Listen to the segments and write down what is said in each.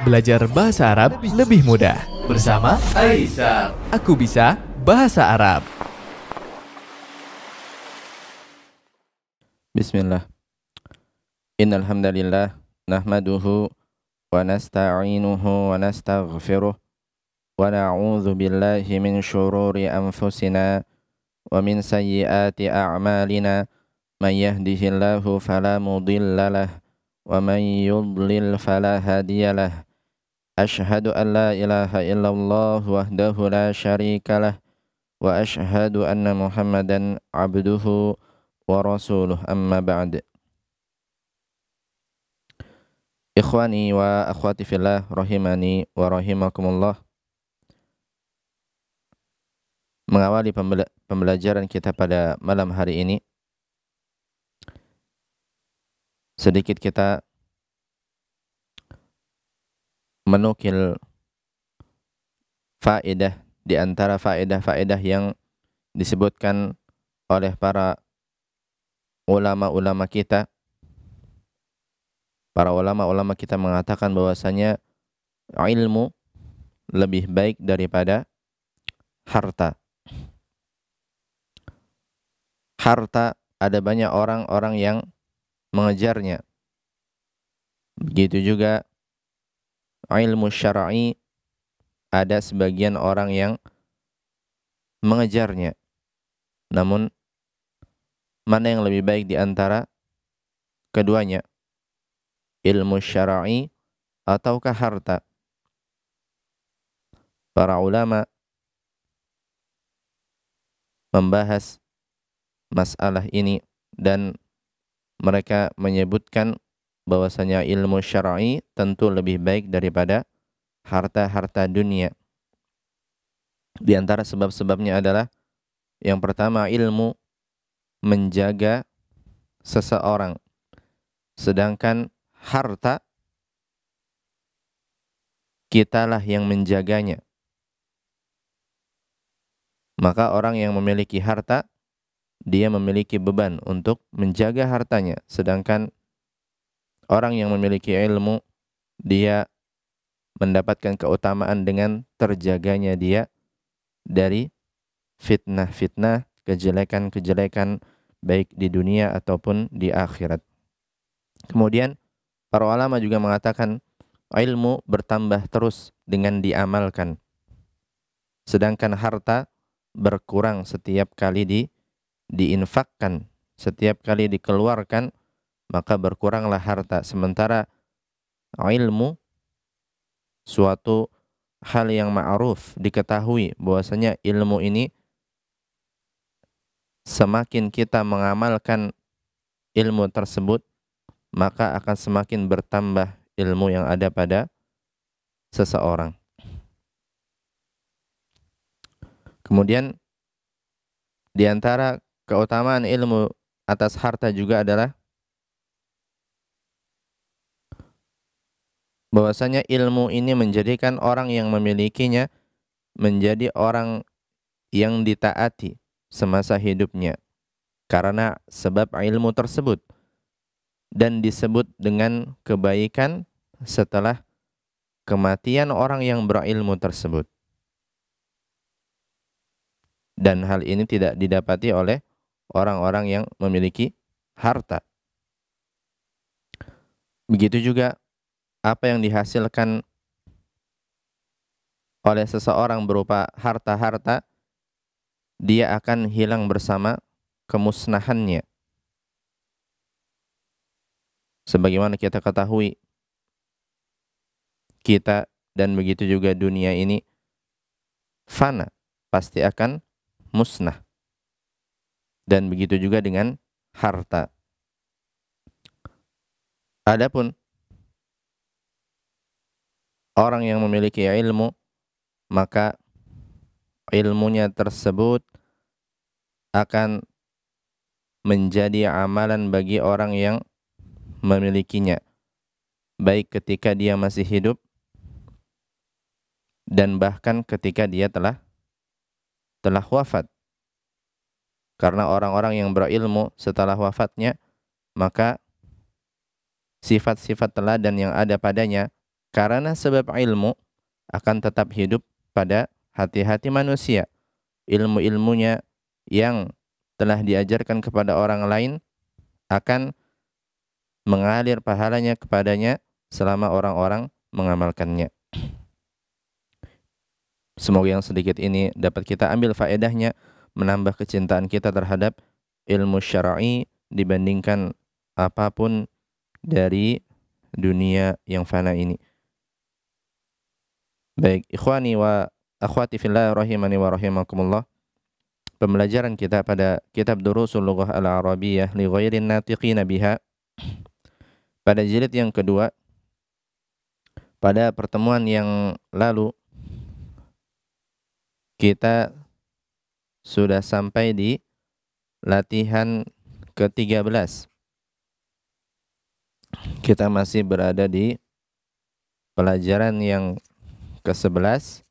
belajar bahasa Arab lebih mudah. Bersama Aisyah. Aku bisa bahasa Arab. Bismillah. Innal hamdalillah nahmaduhu wa nasta'inuhu wa nastaghfiruh wa na'udzu billahi min shururi anfusina wa min sayyiati a'malina man yahdihillahu fala mudilla lahu wa man yudlil fala hadiya أشهد أن لا إله إلا الله وحده لا شريك له وأشهد أن محمدا عبده ورسوله أما بعد إخواني وأخواتي في الله رحمني ورحمكم الله Mengawali pembelajaran kita pada malam hari ini, sedikit kita menukil faedah di antara faedah-faedah yang disebutkan oleh para ulama-ulama kita para ulama-ulama kita mengatakan bahwasanya ilmu lebih baik daripada harta harta ada banyak orang-orang yang mengejarnya begitu juga ilmu syar'i ada sebagian orang yang mengejarnya. Namun mana yang lebih baik di antara keduanya? Ilmu syar'i ataukah harta? Para ulama membahas masalah ini dan mereka menyebutkan bahwasanya ilmu syar'i tentu lebih baik daripada harta-harta dunia. Di antara sebab-sebabnya adalah yang pertama ilmu menjaga seseorang. Sedangkan harta kitalah yang menjaganya. Maka orang yang memiliki harta dia memiliki beban untuk menjaga hartanya sedangkan Orang yang memiliki ilmu dia mendapatkan keutamaan dengan terjaganya dia dari fitnah-fitnah, kejelekan-kejelekan baik di dunia ataupun di akhirat. Kemudian para ulama juga mengatakan ilmu bertambah terus dengan diamalkan. Sedangkan harta berkurang setiap kali di diinfakkan, setiap kali dikeluarkan maka berkuranglah harta. Sementara ilmu suatu hal yang ma'ruf diketahui bahwasanya ilmu ini semakin kita mengamalkan ilmu tersebut maka akan semakin bertambah ilmu yang ada pada seseorang. Kemudian di antara keutamaan ilmu atas harta juga adalah bahwasanya ilmu ini menjadikan orang yang memilikinya menjadi orang yang ditaati semasa hidupnya karena sebab ilmu tersebut dan disebut dengan kebaikan setelah kematian orang yang berilmu tersebut. Dan hal ini tidak didapati oleh orang-orang yang memiliki harta. Begitu juga apa yang dihasilkan oleh seseorang berupa harta-harta, dia akan hilang bersama kemusnahannya. Sebagaimana kita ketahui, kita dan begitu juga dunia ini fana, pasti akan musnah. Dan begitu juga dengan harta. Adapun orang yang memiliki ilmu maka ilmunya tersebut akan menjadi amalan bagi orang yang memilikinya baik ketika dia masih hidup dan bahkan ketika dia telah telah wafat karena orang-orang yang berilmu setelah wafatnya maka sifat-sifat teladan yang ada padanya karena sebab ilmu akan tetap hidup pada hati-hati manusia. Ilmu-ilmunya yang telah diajarkan kepada orang lain akan mengalir pahalanya kepadanya selama orang-orang mengamalkannya. Semoga yang sedikit ini dapat kita ambil faedahnya menambah kecintaan kita terhadap ilmu syar'i dibandingkan apapun dari dunia yang fana ini. Baik, ikhwani wa akhwati fillah rahimani wa rahimakumullah. Pembelajaran kita pada kitab Durusul Lughah Al-Arabiyyah li ghairin natiqin biha pada jilid yang kedua pada pertemuan yang lalu kita sudah sampai di latihan ke-13. Kita masih berada di pelajaran yang ke-11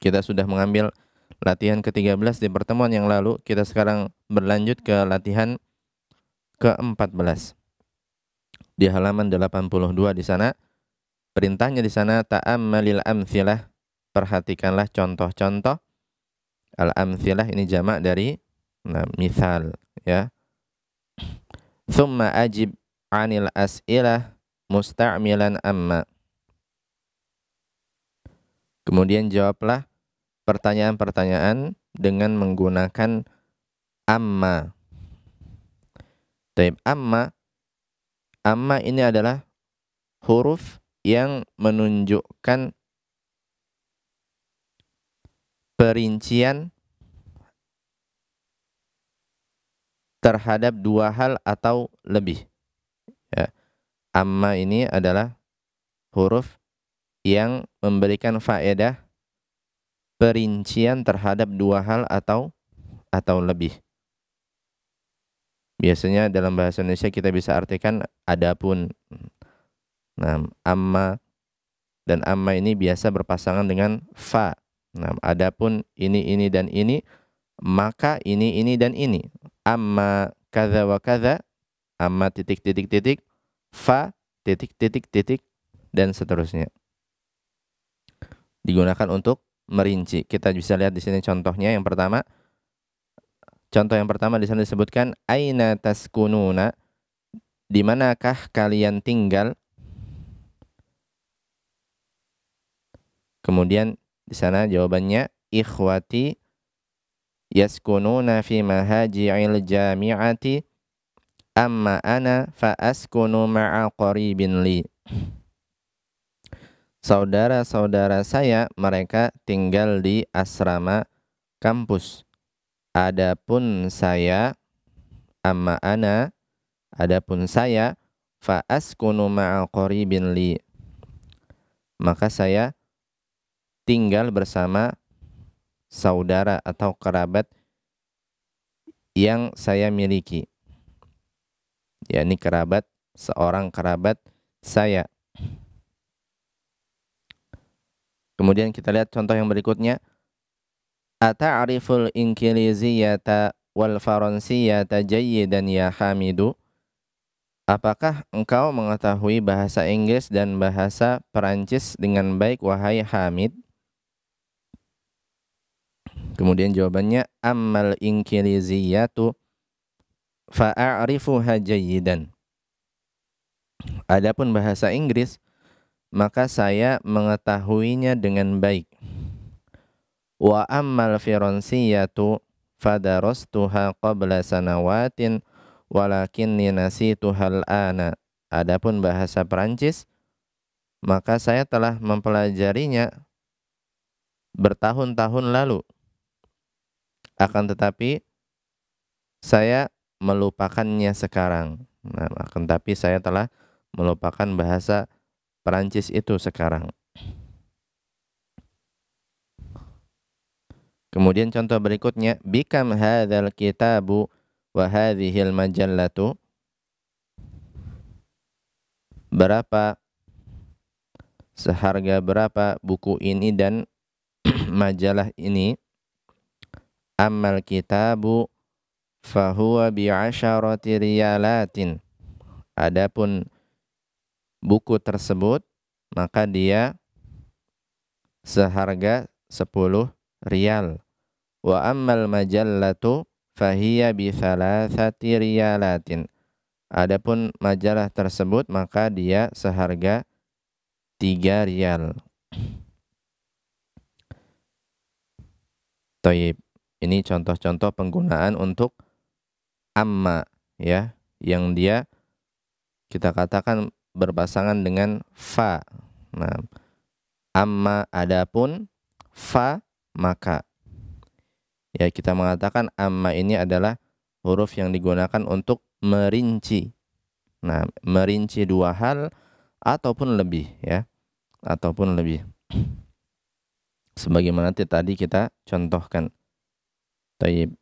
kita sudah mengambil latihan ke-13 di pertemuan yang lalu kita sekarang berlanjut ke latihan ke-14 di halaman 82 di sana perintahnya di sana ta'ammalil amthilah perhatikanlah contoh-contoh al amthilah ini jamak dari nah, misal ya thumma ajib anil as'ilah musta'milan amma. Kemudian jawablah pertanyaan-pertanyaan dengan menggunakan amma. Taib amma amma ini adalah huruf yang menunjukkan perincian terhadap dua hal atau lebih. Ya amma ini adalah huruf yang memberikan faedah perincian terhadap dua hal atau atau lebih. Biasanya dalam bahasa Indonesia kita bisa artikan adapun. Nah, amma dan amma ini biasa berpasangan dengan fa. Nah, adapun ini ini dan ini maka ini ini dan ini. Amma kaza wa kaza amma titik titik titik fa titik titik titik dan seterusnya. Digunakan untuk merinci. Kita bisa lihat di sini contohnya yang pertama. Contoh yang pertama di sana disebutkan aina taskununa di manakah kalian tinggal? Kemudian di sana jawabannya ikhwati yaskununa fi mahaji'il jami'ati amma ana fa askunu ma'a qaribin li Saudara-saudara saya mereka tinggal di asrama kampus adapun saya amma ana adapun saya fa askunu ma'a qaribin li maka saya tinggal bersama saudara atau kerabat yang saya miliki yakni kerabat seorang kerabat saya. Kemudian kita lihat contoh yang berikutnya. Ata'riful inkiliziyata wal faransiyata jayyidan ya Hamidu? Apakah engkau mengetahui bahasa Inggris dan bahasa Perancis dengan baik wahai Hamid? Kemudian jawabannya ammal inkiliziyatu fa'arifuha jayyidan. Adapun bahasa Inggris, maka saya mengetahuinya dengan baik. Wa ammal firansiyatu fadarastuha qabla sanawatin walakinni nasituha ana. Adapun bahasa Perancis, maka saya telah mempelajarinya bertahun-tahun lalu. Akan tetapi, saya melupakannya sekarang. Nah, akan tapi saya telah melupakan bahasa Perancis itu sekarang. Kemudian contoh berikutnya, bikam hadzal kitabu wa hadhil majallatu. Berapa seharga berapa buku ini dan majalah ini? Amal kitabu fahuwa bi'asyarati riyalatin. Adapun buku tersebut maka dia seharga 10 rial. Wa ammal majallatu fahiya bi thalathati riyalatin. Adapun majalah tersebut maka dia seharga 3 rial. Toyib. Ini contoh-contoh penggunaan untuk amma ya yang dia kita katakan berpasangan dengan fa. Nah, amma adapun fa maka. Ya, kita mengatakan amma ini adalah huruf yang digunakan untuk merinci. Nah, merinci dua hal ataupun lebih ya. Ataupun lebih. Sebagaimana tadi kita contohkan. Taib.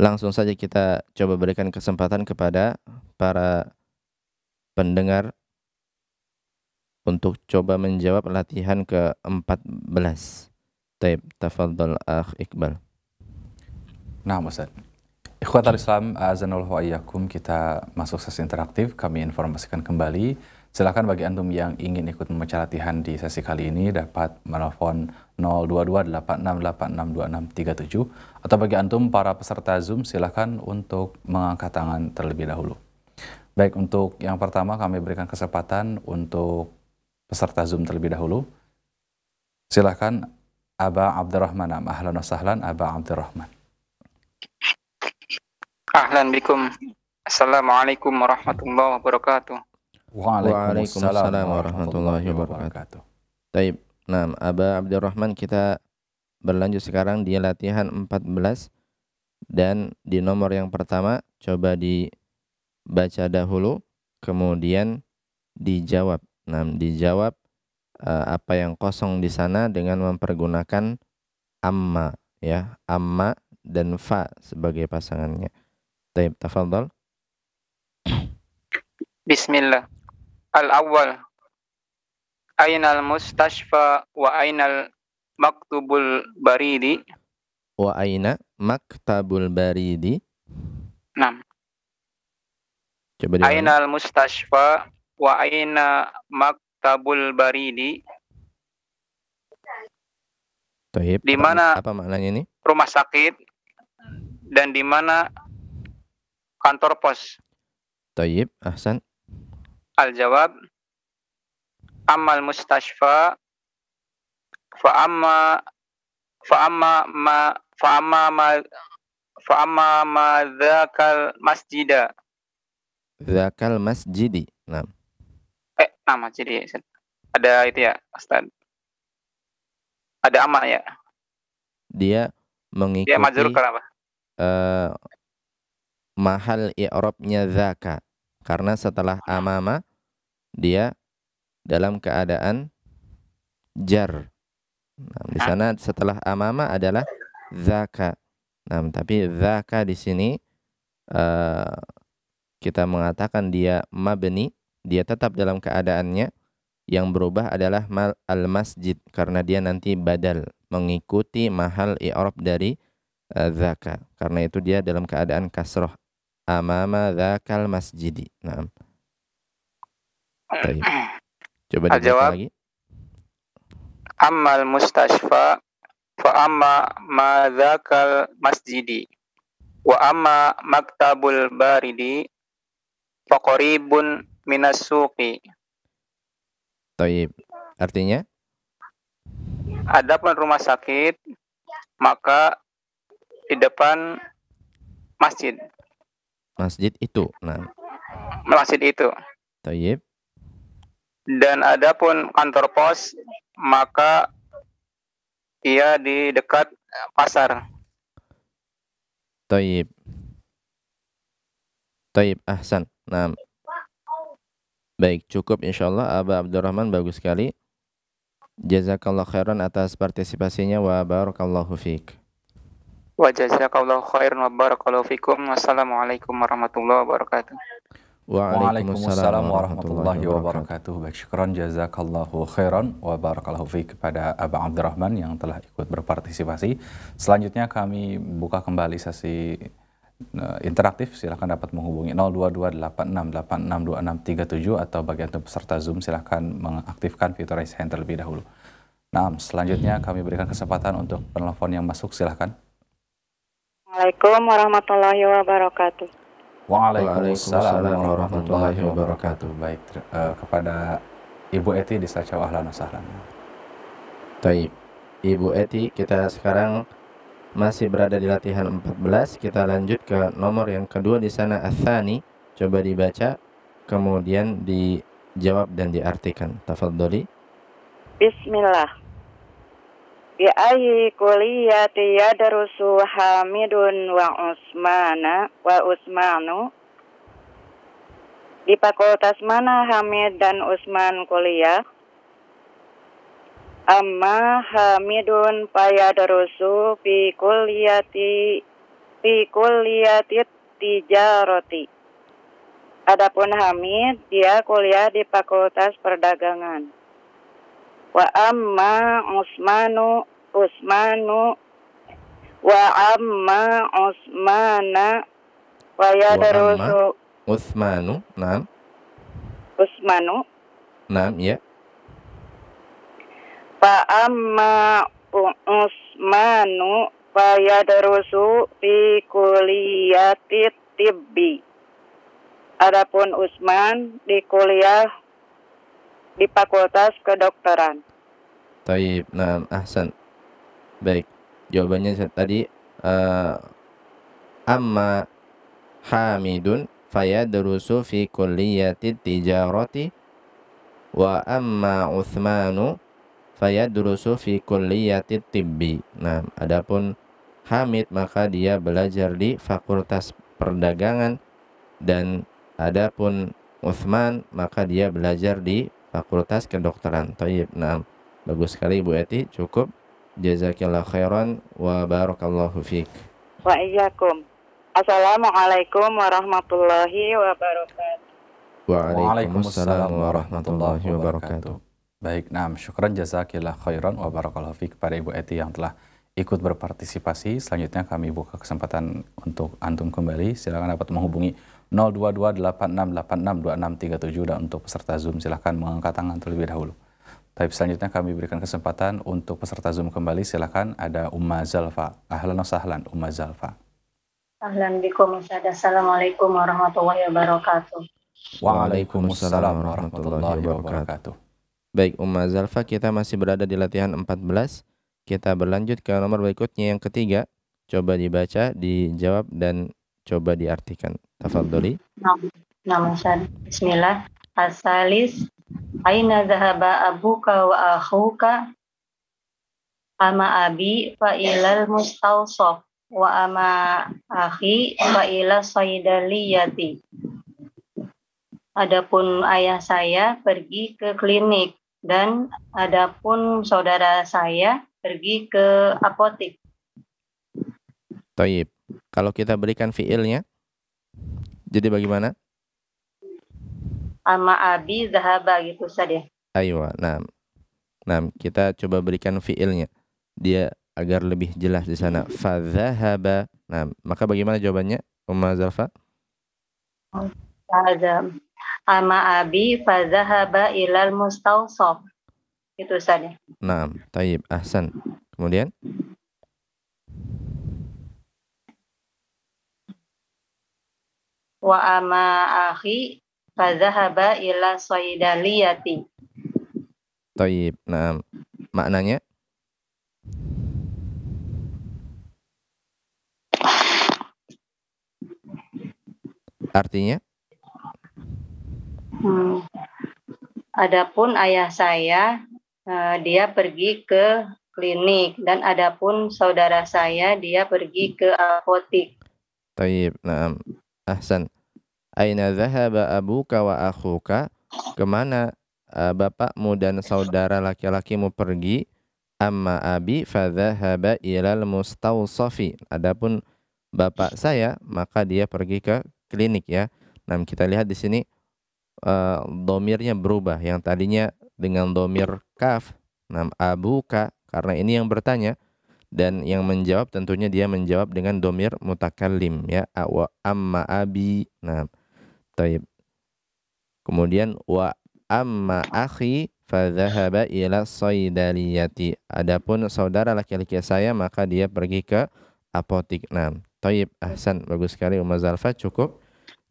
Langsung saja kita coba berikan kesempatan kepada para pendengar untuk coba menjawab latihan ke-14. Taib, tafadhal akh Iqbal. Nah, Ustaz. Ikhwatal Islam, azanullah kita masuk sesi interaktif, kami informasikan kembali Silahkan bagi antum yang ingin ikut membaca latihan di sesi kali ini dapat menelpon 0228686267 atau bagi antum para peserta Zoom silahkan untuk mengangkat tangan terlebih dahulu. Baik, untuk yang pertama kami berikan kesempatan untuk peserta Zoom terlebih dahulu. Silahkan Aba Abdurrahman. Ahlan wa sahlan Aba Abdurrahman. Ahlan bikum. Assalamualaikum warahmatullahi wabarakatuh. Waalaikumsalam, warahmatullahi wabarakatuh. Taib. Nah, Aba Abdurrahman kita berlanjut sekarang di latihan 14 dan di nomor yang pertama coba dibaca dahulu kemudian dijawab. Nah, dijawab uh, apa yang kosong di sana dengan mempergunakan amma ya, amma dan fa sebagai pasangannya. Taib, tafadhol. Bismillah. Al-awwal Ainal mustashfa wa ainal maktubul baridi Wa aina maktabul baridi 6 Coba diulang. Ainal mustashfa wa aina maktabul baridi. Tohib. Di mana apa maknanya ini? Rumah sakit dan di mana kantor pos. Tohib, Ahsan. Al-jawab Amal mustashfa fa amma fa amma ma fa amma ma fa amma ma dzakal masjida dzakal masjidi. Nam, Eh, nah masjid ya. Ada itu ya, Ustaz. Ada amal ya. Dia mengikuti Dia majrur kenapa? Uh, eh, mahal i'rabnya dzaka. Karena setelah amama dia dalam keadaan jar. Nah, di sana setelah amama adalah zaka. Nah, tapi zaka di sini uh, kita mengatakan dia mabni, dia tetap dalam keadaannya yang berubah adalah mal al masjid karena dia nanti badal mengikuti mahal i'rab dari uh, zaka. Karena itu dia dalam keadaan kasroh amama dzakal masjidi. Naam. Baik. Coba dijawab lagi. Amal mustashfa fa amma ma dzakal masjidi wa amma maktabul baridi fa qaribun minas suqi. Baik. Artinya? Adapun rumah sakit maka di depan masjid. Masjid itu. Nah. Masjid itu. Tayyib. Dan adapun kantor pos maka ia di dekat pasar. Tayyib. Tayyib Ahsan. Nah. Baik, cukup insyaallah Aba Abdurrahman bagus sekali. Jazakallah khairan atas partisipasinya wa barakallahu fiik. Wa jazakallahu khairan wa barakallahu fikum. Wassalamualaikum warahmatullahi wabarakatuh. Waalaikumsalam warahmatullahi wabarakatuh. Baik, syukran jazakallahu khairan wa barakallahu fiik kepada Abang Abdurrahman yang telah ikut berpartisipasi. Selanjutnya kami buka kembali sesi eh, interaktif silahkan dapat menghubungi 0228686267 atau bagi antum peserta Zoom silahkan mengaktifkan fitur raise hand terlebih dahulu. Nah, selanjutnya kami berikan kesempatan untuk penelpon yang masuk silahkan. Assalamualaikum warahmatullahi wabarakatuh. Waalaikumsalam warahmatullahi wabarakatuh. Baik, uh, kepada Ibu Eti di Sacaw Wahlan Sahlan. Taib. Ibu Eti, kita sekarang masih berada di latihan 14. Kita lanjut ke nomor yang kedua di sana Athani. Coba dibaca, kemudian dijawab dan diartikan. Tafadholi. Bismillah. بأي كلية يدرس حامد وعثمان وعثمان Di fakultas mana Hamid dan Usman kuliah? Amma Hamidun payadarusu fi kuliyati fi kuliyati tijarati. Adapun Hamid, dia kuliah di Fakultas Perdagangan. Wa amma Usmanu Usmanu wa amma Usmana wa ya darusu Usmanu, nam Usmanu. nam ya. Fa amma Usmanu fa ya darusu fi kulliyati tibbi. Adapun Usman di kuliah di Fakultas Kedokteran. Taib, nah, ahsan. Baik. Jawabannya tadi uh, amma Hamidun fayadrusu fi kulliyati tijarati wa amma Uthmanu fayadrusu fi kulliyati tibbi. Nah, adapun Hamid maka dia belajar di Fakultas Perdagangan dan adapun Uthman maka dia belajar di Fakultas Kedokteran. Tayyib. Nah, bagus sekali Bu Eti, cukup. Jazakallah khairan wa barakallahu fiik. Wa iyyakum. Assalamualaikum warahmatullahi wabarakatuh. Waalaikumsalam warahmatullahi wabarakatuh. Baik, nam syukran jazakillah khairan wa barakallahu fiik kepada Ibu Eti yang telah ikut berpartisipasi. Selanjutnya kami buka kesempatan untuk antum kembali. Silakan dapat menghubungi 0228686267 dan untuk peserta Zoom Silahkan mengangkat tangan terlebih dahulu. Tapi selanjutnya kami berikan kesempatan untuk peserta Zoom kembali. Silakan ada Umma Zalfa. Ahlan wa sahlan, Umma Zalfa. Ahlan bikum Assalamualaikum warahmatullahi wabarakatuh. Waalaikumsalam warahmatullahi wabarakatuh. Baik Umma Zalfa, kita masih berada di latihan 14. Kita berlanjut ke nomor berikutnya yang ketiga. Coba dibaca, dijawab, dan coba diartikan. Tafadoli. Nama Bismillah. Asalis Aina zahaba abuka wa akhuka ama abi fa ilal mustawsaf wa ama akhi fa ila saidaliyati. Adapun ayah saya pergi ke klinik dan adapun saudara saya pergi ke apotik. Toyib. Kalau kita berikan fiilnya, jadi bagaimana? ama abi zahaba gitu Ustaz ya. Ayo, nah. Nah, kita coba berikan fiilnya. Dia agar lebih jelas di sana. Fadhahaba. Nah, maka bagaimana jawabannya? Umma Zalfa? Fadzam. Ama abi fadhahaba ilal mustawsaf. Itu saja. Ya? Nah, Taib. Ahsan. Kemudian? Wa ama akhi Fadhahaba ila soidaliyati. Toib. Nah, maknanya? Artinya? Hmm. Adapun ayah saya, uh, dia pergi ke klinik dan adapun saudara saya dia pergi ke apotik. Taib, nah, ahsan. Aina zahaba abuka wa akhuka? Kemana uh, bapakmu dan saudara laki-lakimu pergi? Amma abi fa zahaba ilal mustawsafi. Adapun bapak saya maka dia pergi ke klinik ya. Nah, kita lihat di sini uh, domirnya berubah yang tadinya dengan domir kaf nam abuka karena ini yang bertanya dan yang menjawab tentunya dia menjawab dengan domir mutakalim ya awa amma abi nah Taib. Kemudian wa amma akhi fadhahaba ila saydaliyati. Adapun saudara laki-laki saya maka dia pergi ke apotik. Nah, taib ahsan bagus sekali Umar Zalfa cukup.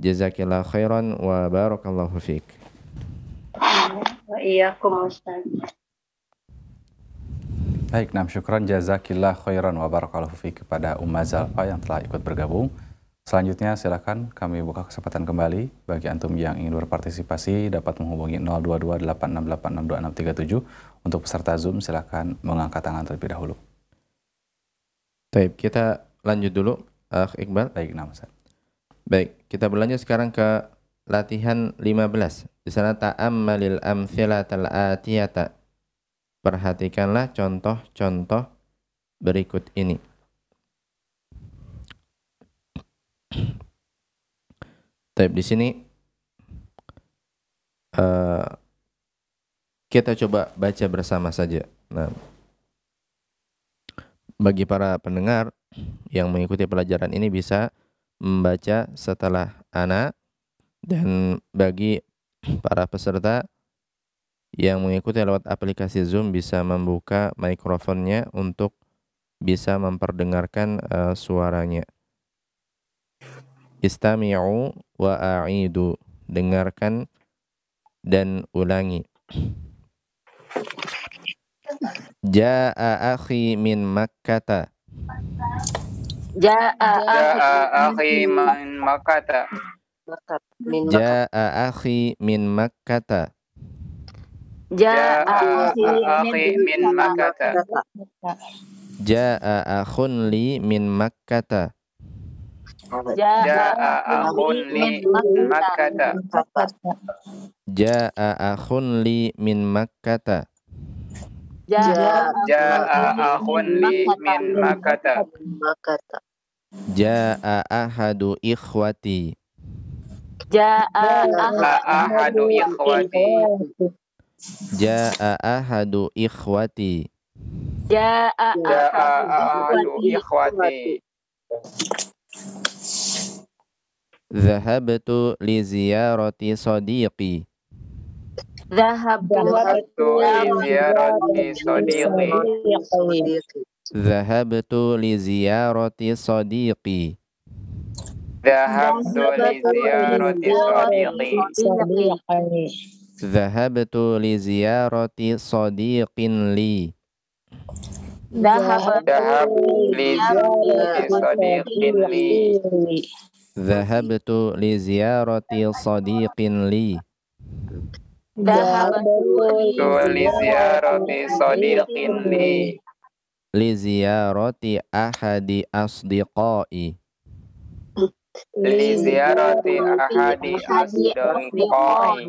Jazakillah khairan wa barakallahu fiik. Wa iyyakum Ustaz. Baik, nam syukran jazakillah khairan wa barakallahu fiik kepada Umar Zalfa yang telah ikut bergabung. Selanjutnya silakan kami buka kesempatan kembali bagi antum yang ingin berpartisipasi dapat menghubungi 02286862637 untuk peserta Zoom silakan mengangkat tangan terlebih dahulu. Baik, kita lanjut dulu uh, Iqbal. Baik, nama saya. Baik, kita berlanjut sekarang ke latihan 15. Di sana ta'ammalil amthilatal atiyata. Perhatikanlah contoh-contoh berikut ini. di sini uh, kita coba baca bersama saja. Nah, bagi para pendengar yang mengikuti pelajaran ini bisa membaca setelah anak dan bagi para peserta yang mengikuti lewat aplikasi Zoom bisa membuka mikrofonnya untuk bisa memperdengarkan uh, suaranya istami'u wa a'idu dengarkan dan ulangi Ja'a akhi min Makkata Ja'a akhi min Makkata Ja'a akhi min Makkata Ja'a akhi min Makkata Ja'a akhun li min Makkata Ja'a akhun ah, ah, ah, li min makkata. Ja'a akhun li min makkata. Ja'a ahadu ikhwati. Ja'a ahadu ikhwati. Ja'a ahadu ikhwati. Ja'a ahadu ikhwati. Zahabtu li ziyarati sadiqi. Zahabtu li ziyarati sadiqi. Zahabtu li ziyarati sadiqi. Zahabtu li ziyarati sadiqi. Zahabtu li ziyarati sadiqin Dahab Zahabtu li ziyarati sadiqin li. Dahabtu li ziyarati sadiqin li. Li ziyarati ahadi asdiqai. Li ziyarati ahadi asdiqai.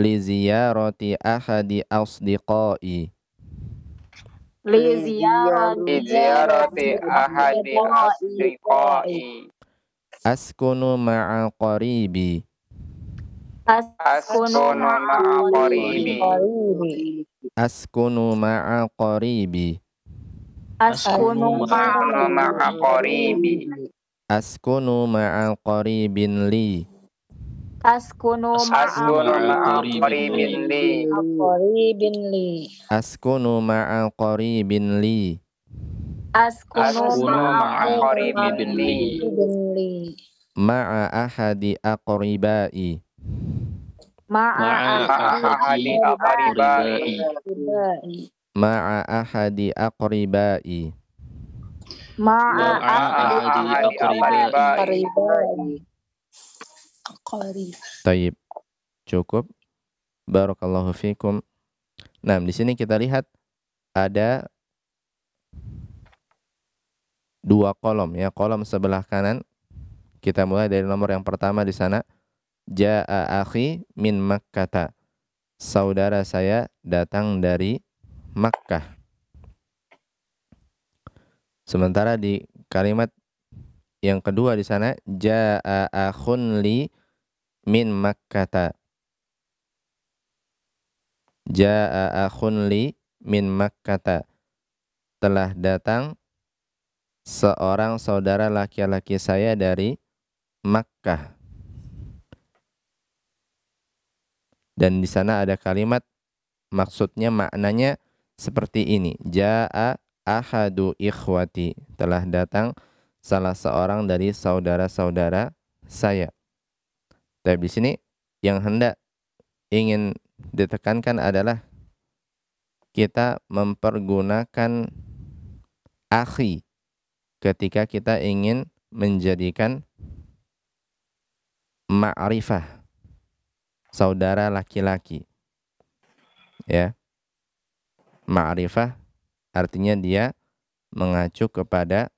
Li ziyarati ahadi asdiqai. Liziyarati ahadi asdiqai Askunu ma'a qaribi Askunu ma'a qaribi Askunu ma'a qaribi Askunu ma'a qaribi Askunu ma'a qaribin li Askunu ma'a qaribin li. Qaribin li. Askunu ma'a qaribin li. Askunu ma'a qaribin li. Ma'a ahadi aqribai. Ma'a ahadi aqribai. Ma'a ahadi aqribai. Ma'a ahadi aqribai qarib. Taib. Cukup. Barakallahu fikum. Nah, di sini kita lihat ada dua kolom ya, kolom sebelah kanan. Kita mulai dari nomor yang pertama di sana. Ja'a akhi min Makkah. Saudara saya datang dari Makkah. Sementara di kalimat yang kedua di sana jaa akhun li min Makkata. Ja'a akhun li min Makkata. Telah datang seorang saudara laki-laki saya dari Makkah. Dan di sana ada kalimat maksudnya maknanya seperti ini. Ja'a ahadu ikhwati. Telah datang salah seorang dari saudara-saudara saya. Tapi di sini yang hendak ingin ditekankan adalah kita mempergunakan akhi ketika kita ingin menjadikan ma'rifah saudara laki-laki ya ma'rifah artinya dia mengacu kepada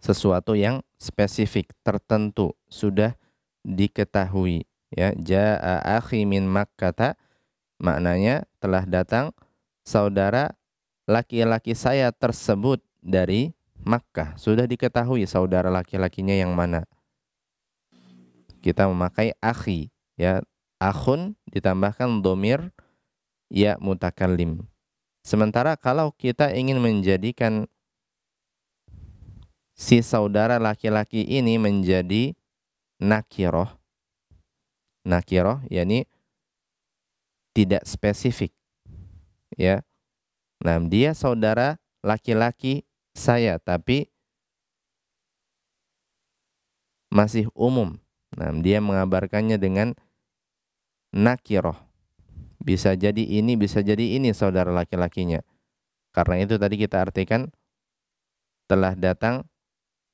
sesuatu yang spesifik tertentu sudah diketahui ya jaa akhi min makkata maknanya telah datang saudara laki-laki saya tersebut dari Makkah sudah diketahui saudara laki-lakinya yang mana kita memakai akhi ya akhun ditambahkan domir ya mutakalim sementara kalau kita ingin menjadikan si saudara laki-laki ini menjadi nakiroh nakiroh yakni tidak spesifik ya nah dia saudara laki-laki saya tapi masih umum nah dia mengabarkannya dengan nakiroh bisa jadi ini bisa jadi ini saudara laki-lakinya karena itu tadi kita artikan telah datang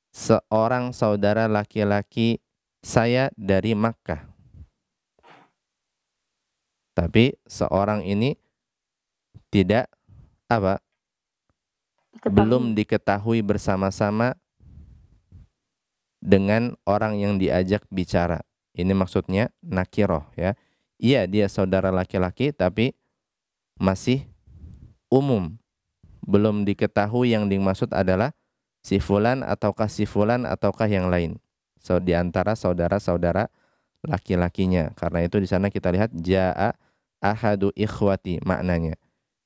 seorang saudara laki-laki saya dari Makkah. Tapi seorang ini tidak apa? Ketahui. Belum diketahui bersama-sama dengan orang yang diajak bicara. Ini maksudnya nakiroh ya. Iya dia saudara laki-laki tapi masih umum. Belum diketahui yang dimaksud adalah si fulan ataukah si fulan ataukah yang lain di antara saudara-saudara laki-lakinya. Karena itu di sana kita lihat jaa ahadu ikhwati maknanya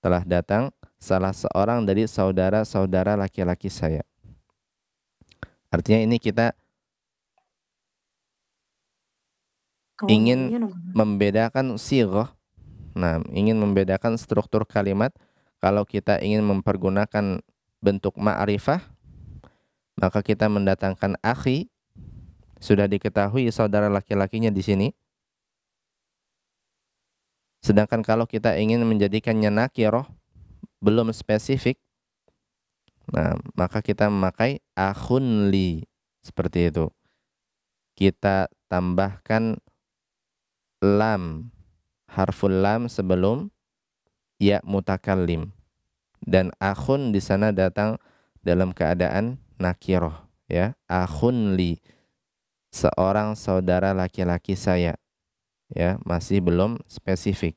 telah datang salah seorang dari saudara-saudara laki-laki saya. Artinya ini kita ingin membedakan siroh. Nah, ingin membedakan struktur kalimat. Kalau kita ingin mempergunakan bentuk ma'rifah, maka kita mendatangkan akhi sudah diketahui saudara laki-lakinya di sini. Sedangkan kalau kita ingin menjadikannya nakiroh, ya belum spesifik, nah, maka kita memakai li. Seperti itu. Kita tambahkan lam, harful lam sebelum ya mutakallim. Dan akhun di sana datang dalam keadaan nakiroh. Ya, akhunli. li seorang saudara laki-laki saya. Ya, masih belum spesifik.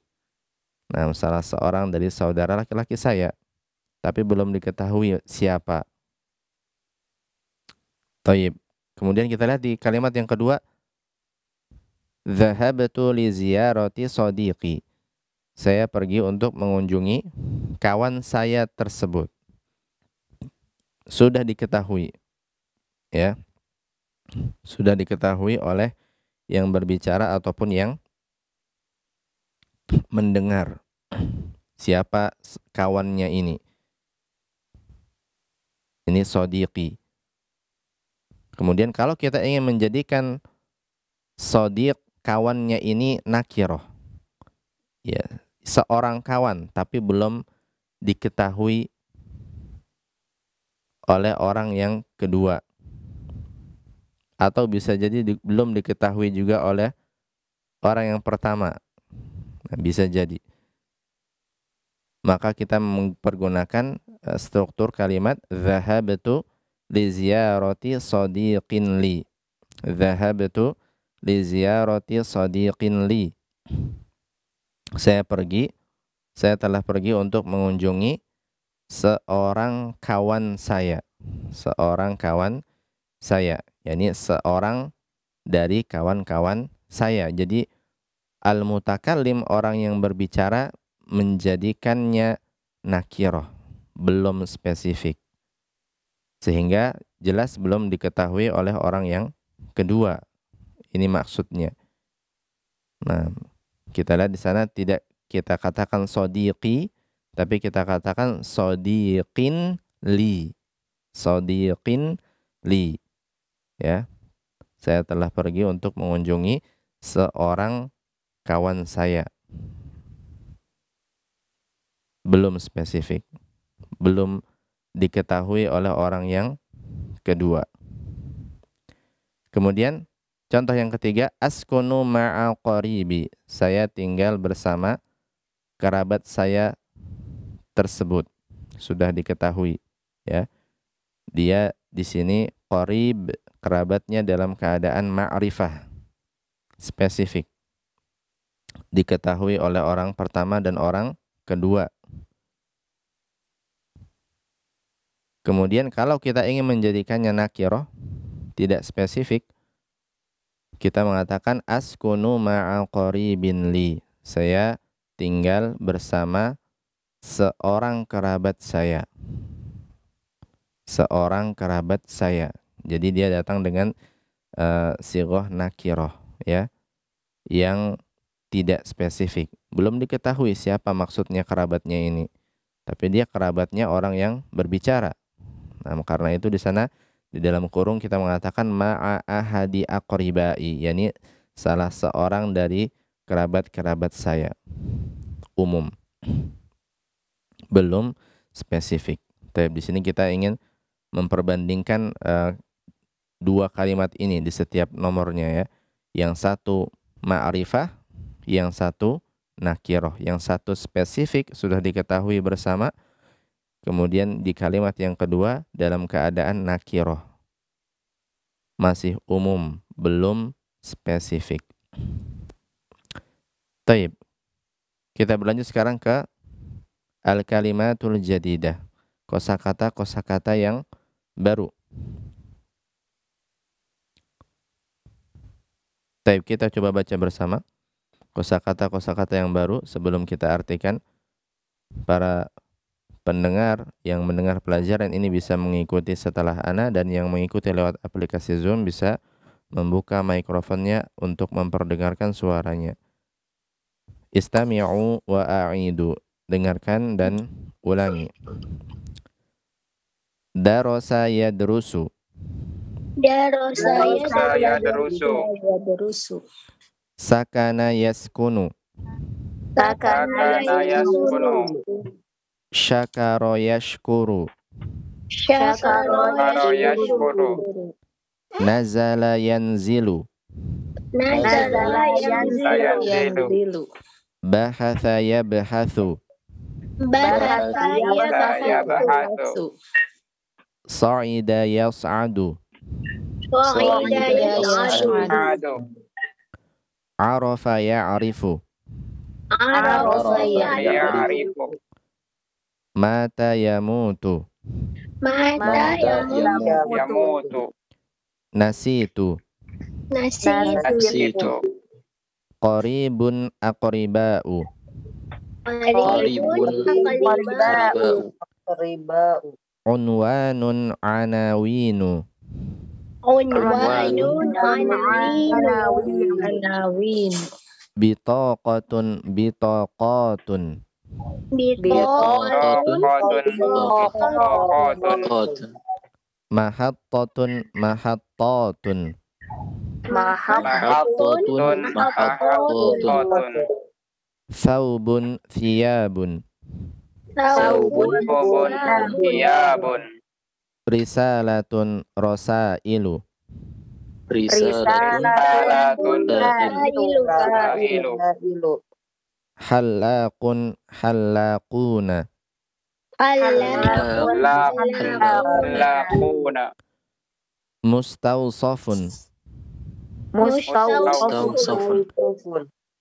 Nah, salah seorang dari saudara laki-laki saya, tapi belum diketahui siapa. Taib. Kemudian kita lihat di kalimat yang kedua, Zahabtu li ziyarati sadiqi. Saya pergi untuk mengunjungi kawan saya tersebut. Sudah diketahui. Ya sudah diketahui oleh yang berbicara ataupun yang mendengar siapa kawannya ini. Ini sodiki. Kemudian kalau kita ingin menjadikan sodik kawannya ini nakiroh. Ya, seorang kawan tapi belum diketahui oleh orang yang kedua atau bisa jadi di, belum diketahui juga oleh orang yang pertama. Nah, bisa jadi. Maka kita mempergunakan eh, struktur kalimat zahabtu li ziyarati sadiqin li. Zahabtu li ziyarati sadiqin li. Saya pergi, saya telah pergi untuk mengunjungi seorang kawan saya. Seorang kawan saya ini seorang dari kawan-kawan saya. Jadi al-mutakallim orang yang berbicara menjadikannya nakiroh, belum spesifik. Sehingga jelas belum diketahui oleh orang yang kedua. Ini maksudnya. Nah, kita lihat di sana tidak kita katakan sodiqi, tapi kita katakan sodiqin li. Sodiqin li ya saya telah pergi untuk mengunjungi seorang kawan saya belum spesifik belum diketahui oleh orang yang kedua kemudian contoh yang ketiga askunu ma'a qaribi saya tinggal bersama kerabat saya tersebut sudah diketahui ya dia di sini qarib kerabatnya dalam keadaan ma'rifah spesifik diketahui oleh orang pertama dan orang kedua. Kemudian kalau kita ingin menjadikannya nakiroh, tidak spesifik, kita mengatakan as askunu ma'al bin li. Saya tinggal bersama seorang kerabat saya seorang kerabat saya. Jadi dia datang dengan uh, siroh nakiroh ya yang tidak spesifik. Belum diketahui siapa maksudnya kerabatnya ini. Tapi dia kerabatnya orang yang berbicara. Nah, karena itu di sana di dalam kurung kita mengatakan ma'ahadi akoribai, yakni salah seorang dari kerabat-kerabat saya. Umum. Belum spesifik. Tapi di sini kita ingin memperbandingkan uh, dua kalimat ini di setiap nomornya ya. Yang satu ma'rifah, yang satu nakiroh. Yang satu spesifik sudah diketahui bersama. Kemudian di kalimat yang kedua dalam keadaan nakiroh. Masih umum, belum spesifik. Taib. Kita berlanjut sekarang ke al-kalimatul jadidah. Kosakata kosakata yang baru. Taib kita coba baca bersama kosakata-kosakata yang baru sebelum kita artikan para pendengar yang mendengar pelajaran ini bisa mengikuti setelah Ana dan yang mengikuti lewat aplikasi Zoom bisa membuka mikrofonnya untuk memperdengarkan suaranya. Istami'u wa a'idu. Dengarkan dan ulangi. Darosa yadrusu. Darosa yadrusu. Sakana yaskunu. Sakana yaskunu. Syakaro yashkuru. Syakaro yashkuru. Nazala yanzilu. Nazala yanzilu. Bahatha yabhathu. Bahatha yabhathu. Sa'ida yas'adu. Sa'ida yas'adu. Arafa ya'rifu. Arafa ya'rifu. Mata yamutu. Mata yamutu. Nasitu. Nasitu. Qaribun aqriba'u. Qaribun aqriba'u unwanun anawinu unwanun anawinu bitaqatun bitaqatun bitaqatun mahattatun mahattatun mahattatun mahattatun saubun thiyabun Saubun Bobun Iyabun ya, Risalatun Rosailu Risalatun Rosailu Halakun Halakuna Halakuna Mustausafun Mustausafun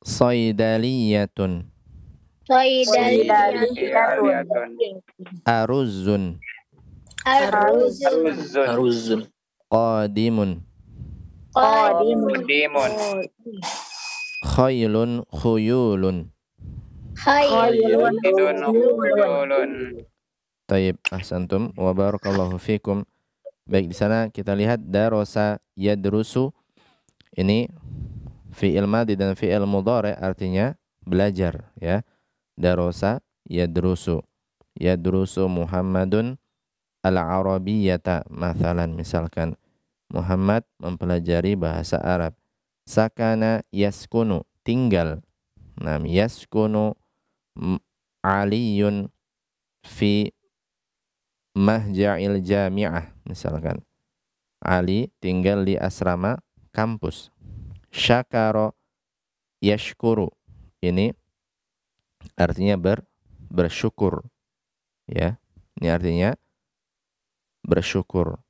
Saidaliyatun Solidariyatun. Aruzun. Aruzun. Aruzun. Qadimun. Qadimun. Qadimun. Khaylun khuyulun. Khaylun khuyulun. Taib ahsantum wa barakallahu fikum. Baik di sana kita lihat darosa yadrusu ini fi'il madi dan fi'il mudhari artinya belajar ya darosa yadrusu yadrusu Muhammadun al-Arabiyyata mathalan misalkan Muhammad mempelajari bahasa Arab sakana yaskunu tinggal nam yaskunu aliyun fi mahja'il jami'ah misalkan Ali tinggal di asrama kampus syakaro yashkuru ini artinya ber bersyukur ya ini artinya bersyukur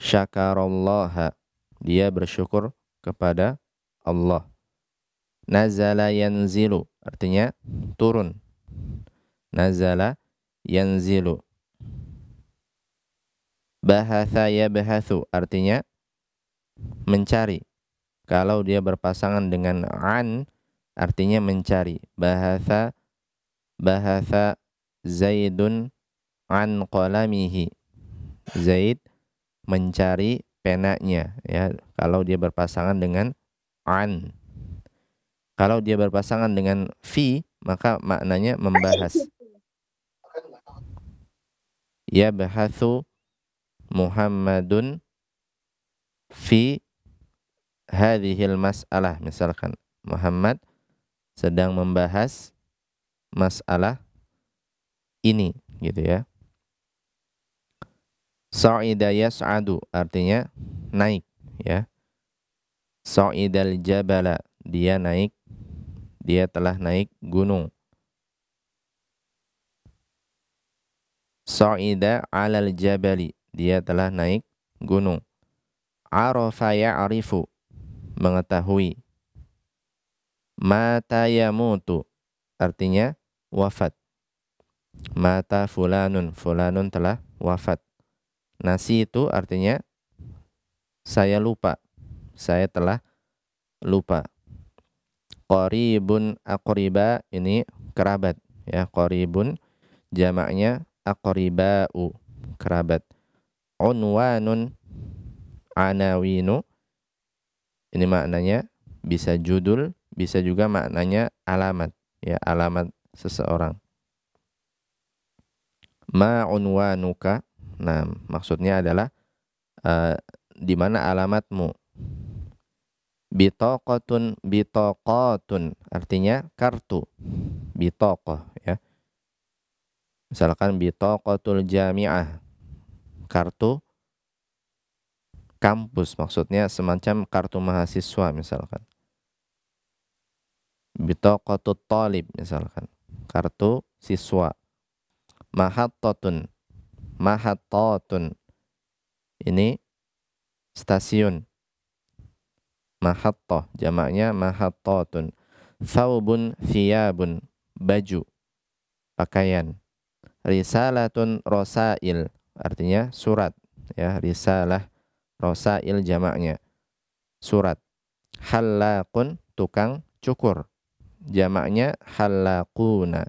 syakarallaha dia bersyukur kepada Allah nazala yanzilu artinya turun nazala yanzilu ya yabhathu artinya mencari kalau dia berpasangan dengan an artinya mencari bahasa bahasa Zaidun an kolamihi Zaid mencari penanya ya kalau dia berpasangan dengan an. Kalau dia berpasangan dengan fi maka maknanya membahas. Ya bahasu Muhammadun fi hadhil mas'alah misalkan Muhammad sedang membahas masalah ini gitu ya. Sa'ida yas'adu artinya naik ya. Sa'idal jabala dia naik dia telah naik gunung. Sa'ida 'alal jabali dia telah naik gunung. Arafa ya'rifu mengetahui. Mata yamutu artinya wafat. Mata fulanun, fulanun telah wafat. Nasi itu artinya saya lupa, saya telah lupa. Qoribun akoriba ini kerabat ya qoribun jamaknya akoribau kerabat unwanun anawinu ini maknanya bisa judul bisa juga maknanya alamat ya alamat seseorang. ma Ma'unwanuka. Nah, maksudnya adalah uh, di mana alamatmu. bito bitaqatun artinya kartu. Bitaqah ya. Misalkan bitaqatul jami'ah. Kartu kampus maksudnya semacam kartu mahasiswa misalkan. Bitaqatut talib misalkan kartu siswa. Mahatotun, mahatotun, Ini stasiun. Mahatto. Jamaknya mahatotun. Thawbun thiyabun. Baju. Pakaian. Risalatun rosail. Artinya surat. Ya, risalah rosail jamaknya. Surat. Halakun tukang cukur jamaknya halakuna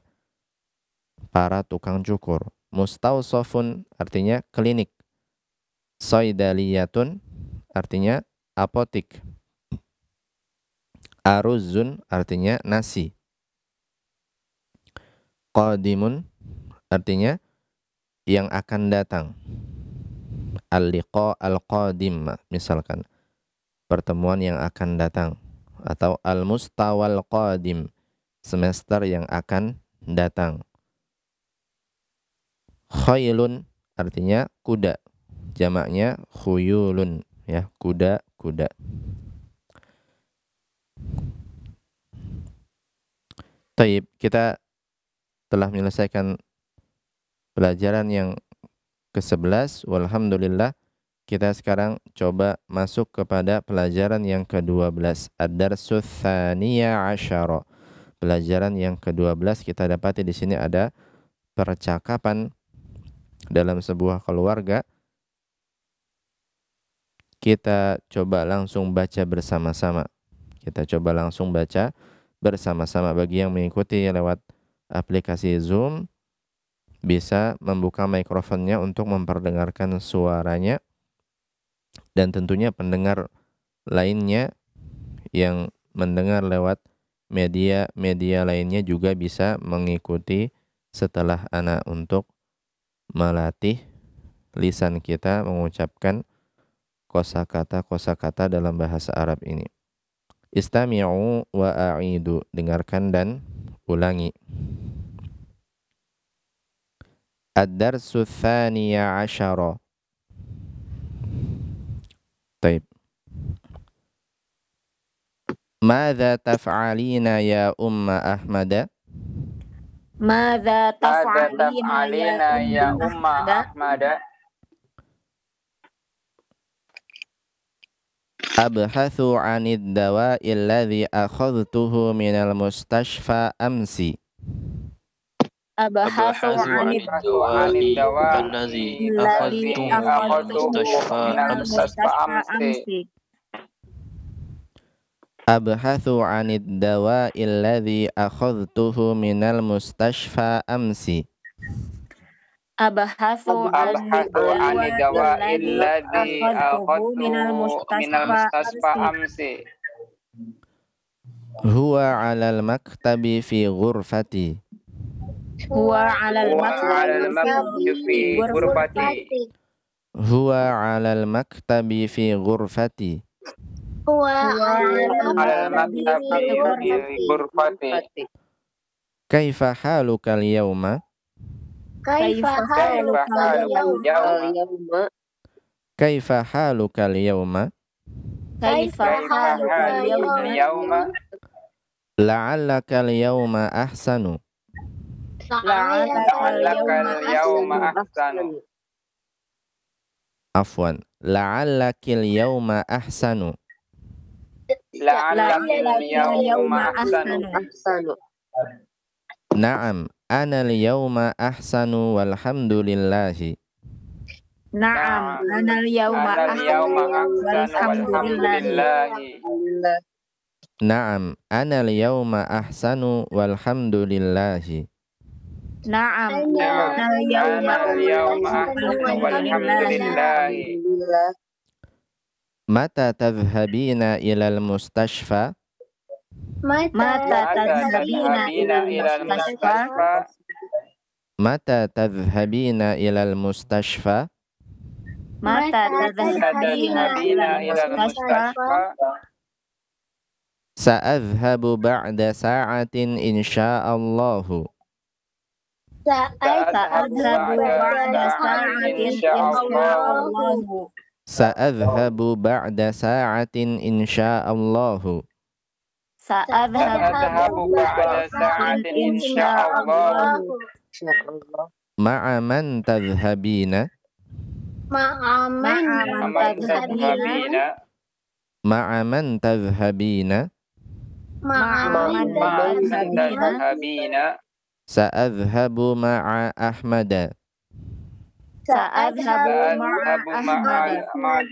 para tukang cukur mustausofun artinya klinik soidaliyatun artinya apotik aruzun artinya nasi qadimun artinya yang akan datang al-liqa al-qadim misalkan pertemuan yang akan datang atau al-mustawal qadim, semester yang akan datang. khayulun artinya kuda. Jamaknya khuyulun ya, kuda-kuda. Taib, kita telah menyelesaikan pelajaran yang ke-11 walhamdulillah kita sekarang coba masuk kepada pelajaran yang ke-12. Ad-darsus tsaniya Pelajaran yang ke-12 kita dapati di sini ada percakapan dalam sebuah keluarga. Kita coba langsung baca bersama-sama. Kita coba langsung baca bersama-sama bagi yang mengikuti lewat aplikasi Zoom bisa membuka mikrofonnya untuk memperdengarkan suaranya dan tentunya pendengar lainnya yang mendengar lewat media-media lainnya juga bisa mengikuti setelah anak untuk melatih lisan kita mengucapkan kosakata-kosakata dalam bahasa Arab ini. Istami'u wa a'idu, dengarkan dan ulangi. Ad-darsu thaniya asyara, طيب ماذا تفعلين يا أم أحمد؟ ماذا تفعلين يا أم أحمد؟ أبحث عن الدواء الذي أخذته من المستشفى أمس. أبحث عن الدواء الذي أخذته من المستشفى أمس أبحث عن الدواء الذي أخذته من المستشفى أمس أبحث عن الدواء الذي أخذته من المستشفى أمس هو على المكتب في غرفتي هو على المكتب في غرفتي هو على المكتب في غرفتي هو على المكتب في غرفتي كيف حالك اليوم؟ كيف حالك اليوم؟ كيف حالك اليوم؟ كيف حالك اليوم؟ لعلك اليوم أحسن La'allakal yawma ahsanu. Afwan. La'allakil yawma ahsanu. La'allakil yawma ahsanu. Naam. Ana al-yawma ahsanu walhamdulillahi. Naam, ana al-yawma ahsanu walhamdulillahi. Naam, ana al-yawma ahsanu walhamdulillahi. نعم. أيوة. نعم. نعم نعم اليوم أحسن نعم. والحمد لله متى تذهبين إلى المستشفى؟ متى تذهبين إلى المستشفى؟ متى تذهبين إلى المستشفى؟ متى تذهبين إلى المستشفى؟ سأذهب بعد ساعة إن شاء الله. سأذهب بعد ساعة إن شاء الله سأذهب بعد ساعة إن شاء الله سأذهب بعد ساعة إن شاء الله مع من تذهبين؟ مع من تذهبين؟ مع من تذهبين؟ مع من تذهبين؟ سأذهب مع أحمد سأذهب مع أحمد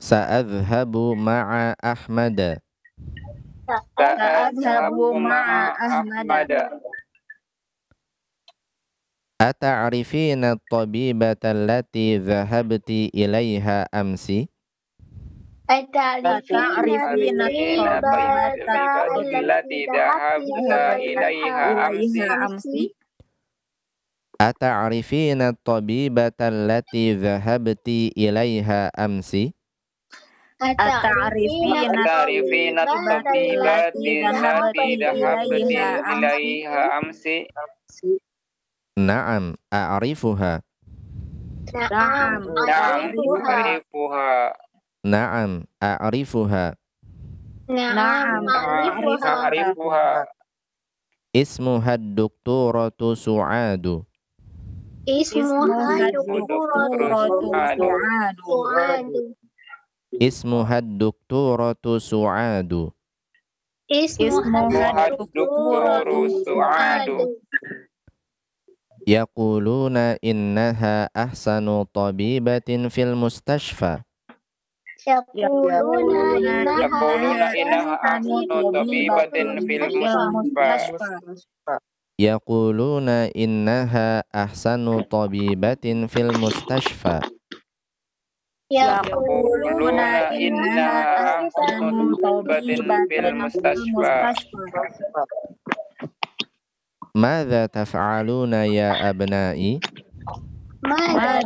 سأذهب مع أحمد سأذهب مع أحمد أتعرفين الطبيبة التي ذهبت إليها أمس؟ Apa yang kau kenal tentang orang yang tidak bisa melihat? Atau kau kenal tentang Naam, aku Naam, aku Naam, a'rifuha. Naam, a'rifuha. Ismuha doktoratu Su'adu. Ismuha doktoratu Su'adu. Ismuha doktoratu Su'adu. Ismuha doktoratu Su'adu. Yaquluna innaha ahsanu tabibatin fil mustashfa. Yaquluna innaha ahsanu tabibatin fil mustashfa Yaquluna innaha ahsanu tabibatin fil mustashfa Yaquluna innaha ahsanu tabibatin fil mustashfa Madha taf'aluna ya abnai Ya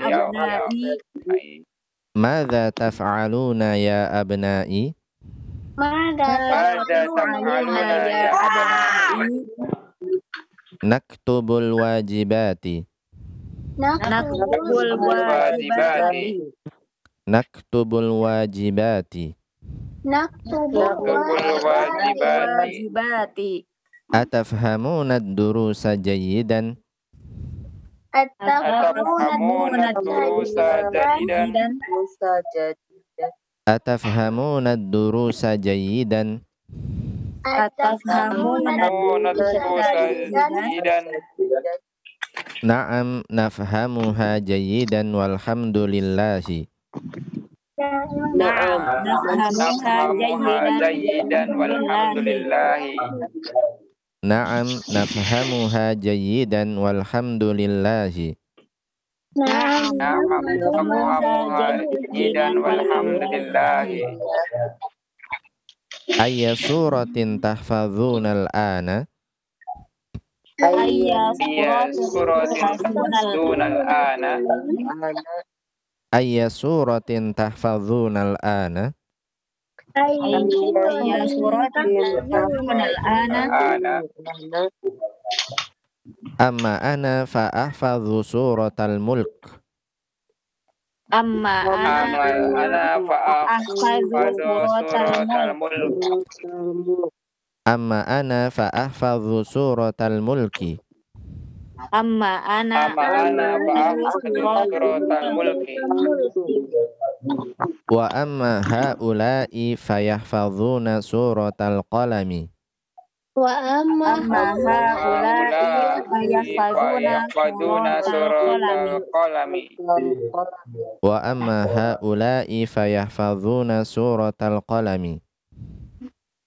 ya Mada taf'aluna ya abnai Mada taf'aluna ya, ya abnai Naktubul wajibati Naktubul wajibati Naktubul wajibati Naktubul wajibati Atafhamuna ad-durusa jayidan Atafhamuna durusa jayidan Atafhamuna durusa jayidan Atafhamuna durusa jayidan Naam nafhamuha jayidan walhamdulillahi Naam nafhamuha jayidan walhamdulillahi Naam nafhamuha jayidan walhamdulillahi. Naam nafhamuha jayidan walhamdulillahi. Ayya suratin tahfazuna al-ana? Ayya suratin tahfazuna al-ana? Ayya suratin tahfazuna al-ana? يا سورتي تقولون الآن أما أنا فأحفظ سورة الملك أما أنا فأحفظ سورة الملك أما أنا فأحفظ سورة الملك أما أنا وأما هؤلاء فيحفظون سورة القلم وأما هؤلاء فيحفظون سورة القلم وأما هؤلاء فيحفظون سورة القلم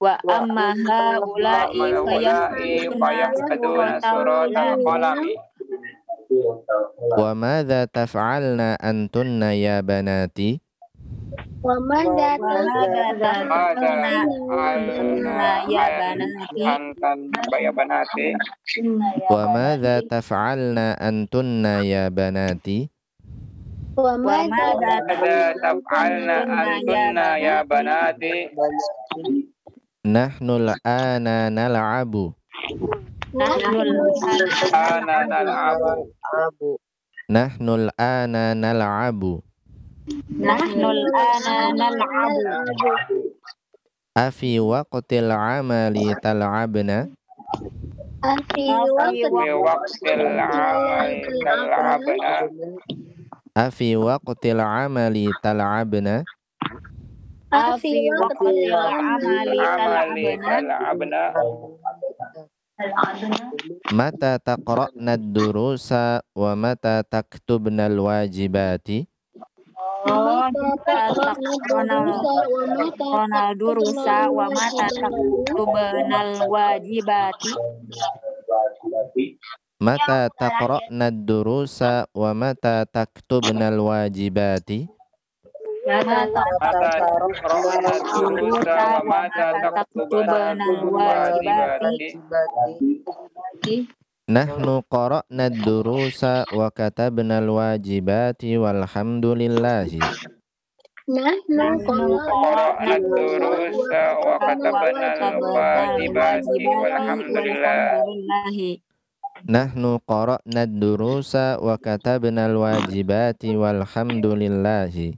wa amma haula'i fayamtaduna suratal qalami wa madza taf'alna antunna ya banati wa madza taf'alna ya banati ya banati wa madza taf'alna antunna ya banati وماذا تفعلن antunna ya banati. نحن الآن نلعب نحن الآن نلعب نحن الآن نلعب نحن الآن نلعب أفي وقت العمل تلعبنا أفي وقت العمل تلعبنا أفي وقت العمل تلعبنا Ya, mata taqra'na ad-durusa wa mata taktubna al-wajibati ad durusa wa mata al wajibati Mata taqra'na ad-durusa wa mata taktubna al-wajibati Nahnu qara'na ad-durusa wa katabna al-wajibati walhamdulillahi. Nahnu qara'na ad-durusa wa katabna al-wajibati walhamdulillahi. Nahnu qara'na ad-durusa wa katabna al-wajibati walhamdulillahi.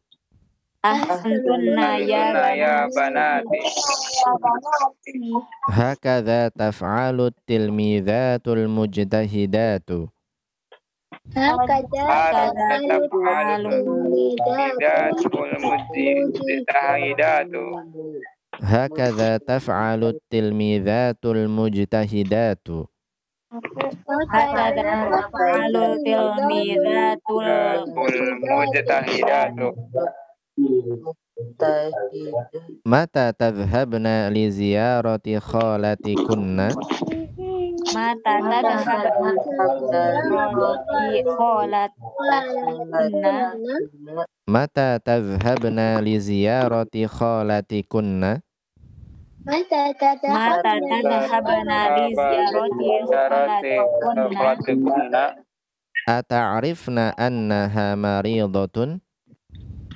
أحسنتن يا بناتي هكذا تفعل التلميذات المجتهدات هكذا تفعل التلميذات المجتهدات هكذا تفعل التلميذات المجتهدات هكذا تفعل التلميذات المجتهدات Mata tadhhabna li ziyarati khalatikunna? Mata tadhhabna li khalatikunna? Mata tadhhabna li ziyarati khalatikunna? Mata tadhhabna li ziyarati khalatikunna? Ata'rifna annaha maridatun?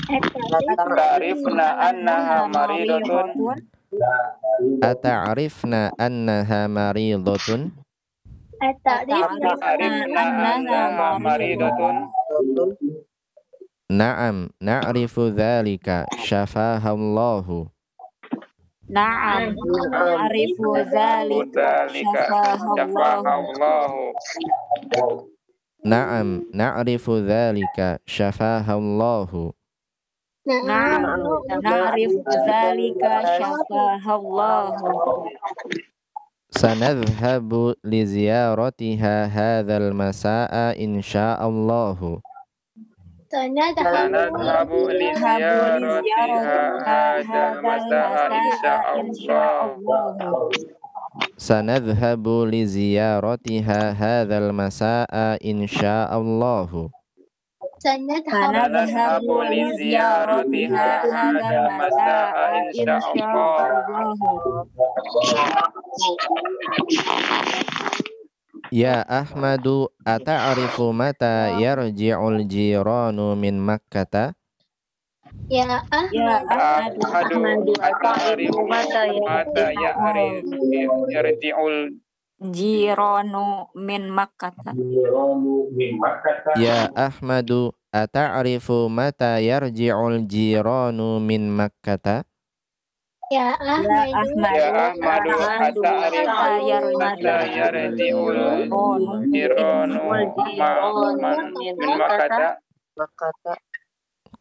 Ata'rifna annaha maridatun Ata'rifna annaha maridatun Naam, na'rifu dhalika syafahallahu Naam, na'rifu dhalika syafahallahu Naam, na'rifu dhalika syafahallahu نعم نعرف ذلك شفاها الله سنذهب لزيارتها هذا المساء إن شاء الله سنذهب لزيارتها هذا المساء إن شاء الله سنذهب لزيارتها هذا المساء إن شاء الله Ya Ahmadu, ata'rifu mata yarji'ul jiranu min Makkah? Ya, ya Ahmadu, ata'rifu mata yarji'ul Jironu min Makkata. Jironu min Makkata. Ya Ahmadu, ata'rifu mata yarji'ul jironu min Makkata? Ya, ya Ahmadu, ya Ahmadu, ata'rifu mata yarji'ul jironu min Makkata? Makkata.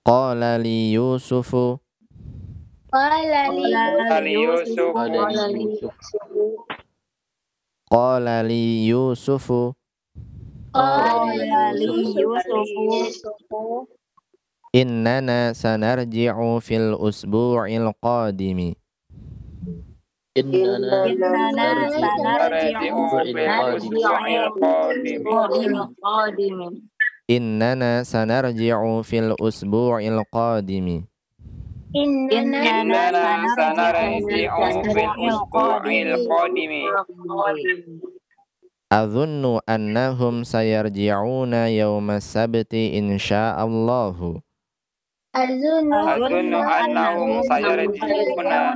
Qala li Yusufu. Qala li Yusufu. Qala li Yusufu Qala li Yusufu Innana sanarji'u fil usbu'il qadimi Innana sanarji'u fil qadimi Innana sanarji'u fil usbu'il qadimi Innana إننا سنرجع في الأسبوع القادم أظن أنهم سيرجعون يوم السبت إن شاء الله أظن أنهم سيرجعون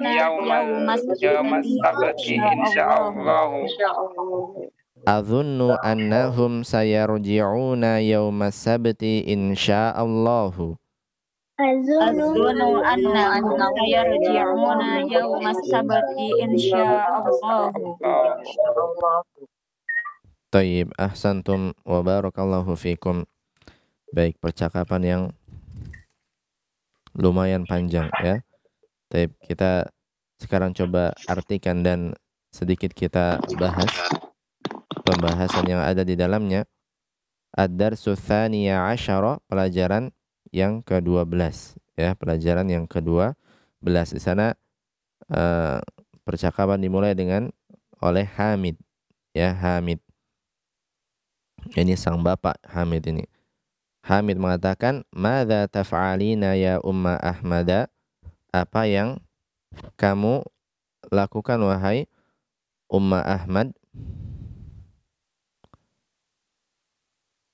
يوم السبت إن شاء الله أظن أنهم سيرجعون يوم السبت إن شاء الله Azunu anna annahu yarji'una yawma sabati insya'Allah. Taib, ahsantum wa barakallahu fikum. Baik, percakapan yang lumayan panjang ya. Taib, kita sekarang coba artikan dan sedikit kita bahas pembahasan yang ada di dalamnya. Ad-darsu pelajaran yang ke-12 ya, pelajaran yang ke-12. Di sana eh, percakapan dimulai dengan oleh Hamid ya, Hamid. Ini sang bapak Hamid ini. Hamid mengatakan, "Madza taf'alina ya Umma Ahmada?" Apa yang kamu lakukan wahai Umma Ahmad?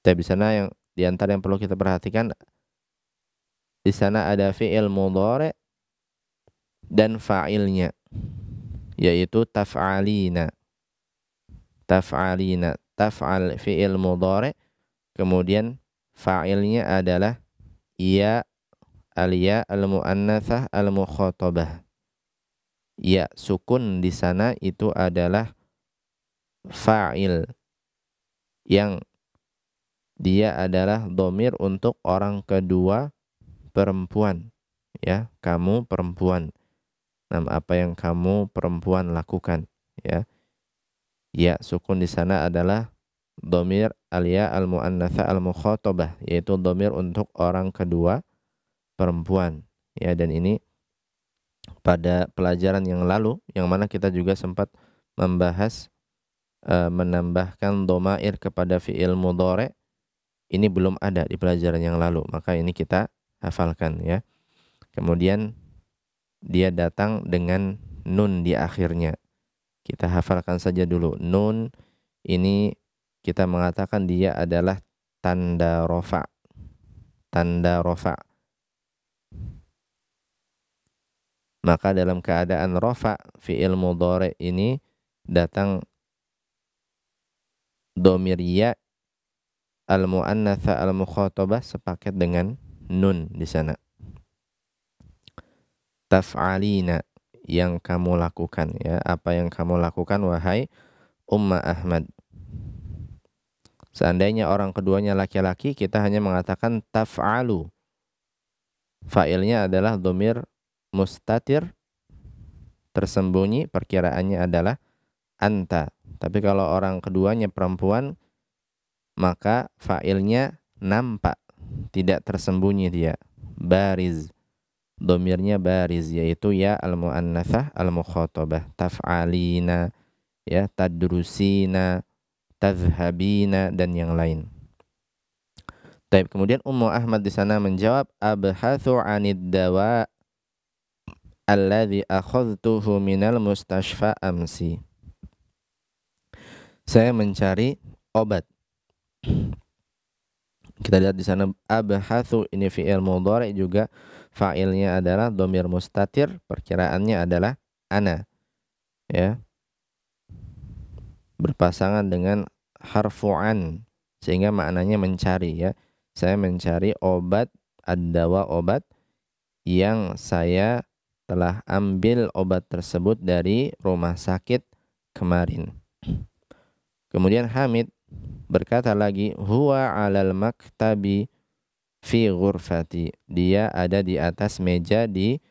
Tapi sana yang di yang perlu kita perhatikan di sana ada fi'il mudhari dan fa'ilnya yaitu taf'alina. Taf'alina, taf'al fi'il mudhari kemudian fa'ilnya adalah ya alia ya, al-mu'annatsah al-mukhatabah. Ya sukun di sana itu adalah fa'il yang dia adalah domir untuk orang kedua perempuan ya kamu perempuan nama apa yang kamu perempuan lakukan ya ya sukun di sana adalah domir alia al muannatha al mukhatabah yaitu domir untuk orang kedua perempuan ya dan ini pada pelajaran yang lalu yang mana kita juga sempat membahas e, menambahkan domair kepada fiil mudore ini belum ada di pelajaran yang lalu maka ini kita hafalkan ya. Kemudian dia datang dengan nun di akhirnya. Kita hafalkan saja dulu. Nun ini kita mengatakan dia adalah tanda rofa. Tanda rofa. Maka dalam keadaan rofa fi'il mudore ini datang domir ya al muannatha al mukhatabah sepaket dengan nun di sana. Taf'alina yang kamu lakukan ya, apa yang kamu lakukan wahai Umma Ahmad. Seandainya orang keduanya laki-laki, kita hanya mengatakan taf'alu. Failnya adalah domir mustatir, tersembunyi, perkiraannya adalah anta. Tapi kalau orang keduanya perempuan, maka failnya nampak tidak tersembunyi dia bariz domirnya bariz yaitu ya al muannatsah al mukhatabah taf'alina ya tadrusina tazhabina dan yang lain Taib. Kemudian Ummu Ahmad di sana menjawab abhathu anid dawa alladhi akhadtuhu minal mustashfa amsi. Saya mencari obat kita lihat di sana abahathu ini fi'il mudhari juga fa'ilnya adalah domir mustatir, perkiraannya adalah ana. Ya. Berpasangan dengan harfu'an sehingga maknanya mencari ya. Saya mencari obat ad obat yang saya telah ambil obat tersebut dari rumah sakit kemarin. Kemudian Hamid berkata lagi huwa alal maktabi fi ghurfati dia ada di atas meja di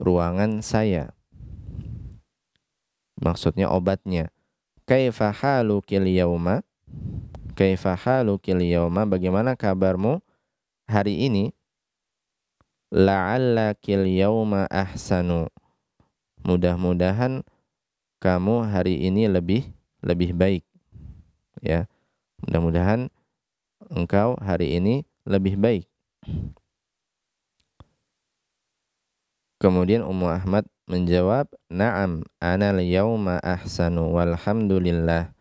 ruangan saya maksudnya obatnya kaifa halukil yauma kaifa halukil yauma bagaimana kabarmu hari ini kil yauma ahsanu mudah-mudahan kamu hari ini lebih lebih baik ya Mudah-mudahan engkau hari ini lebih baik. Kemudian Ummu Ahmad menjawab, "Na'am, ana al-yauma ahsanu walhamdulillah."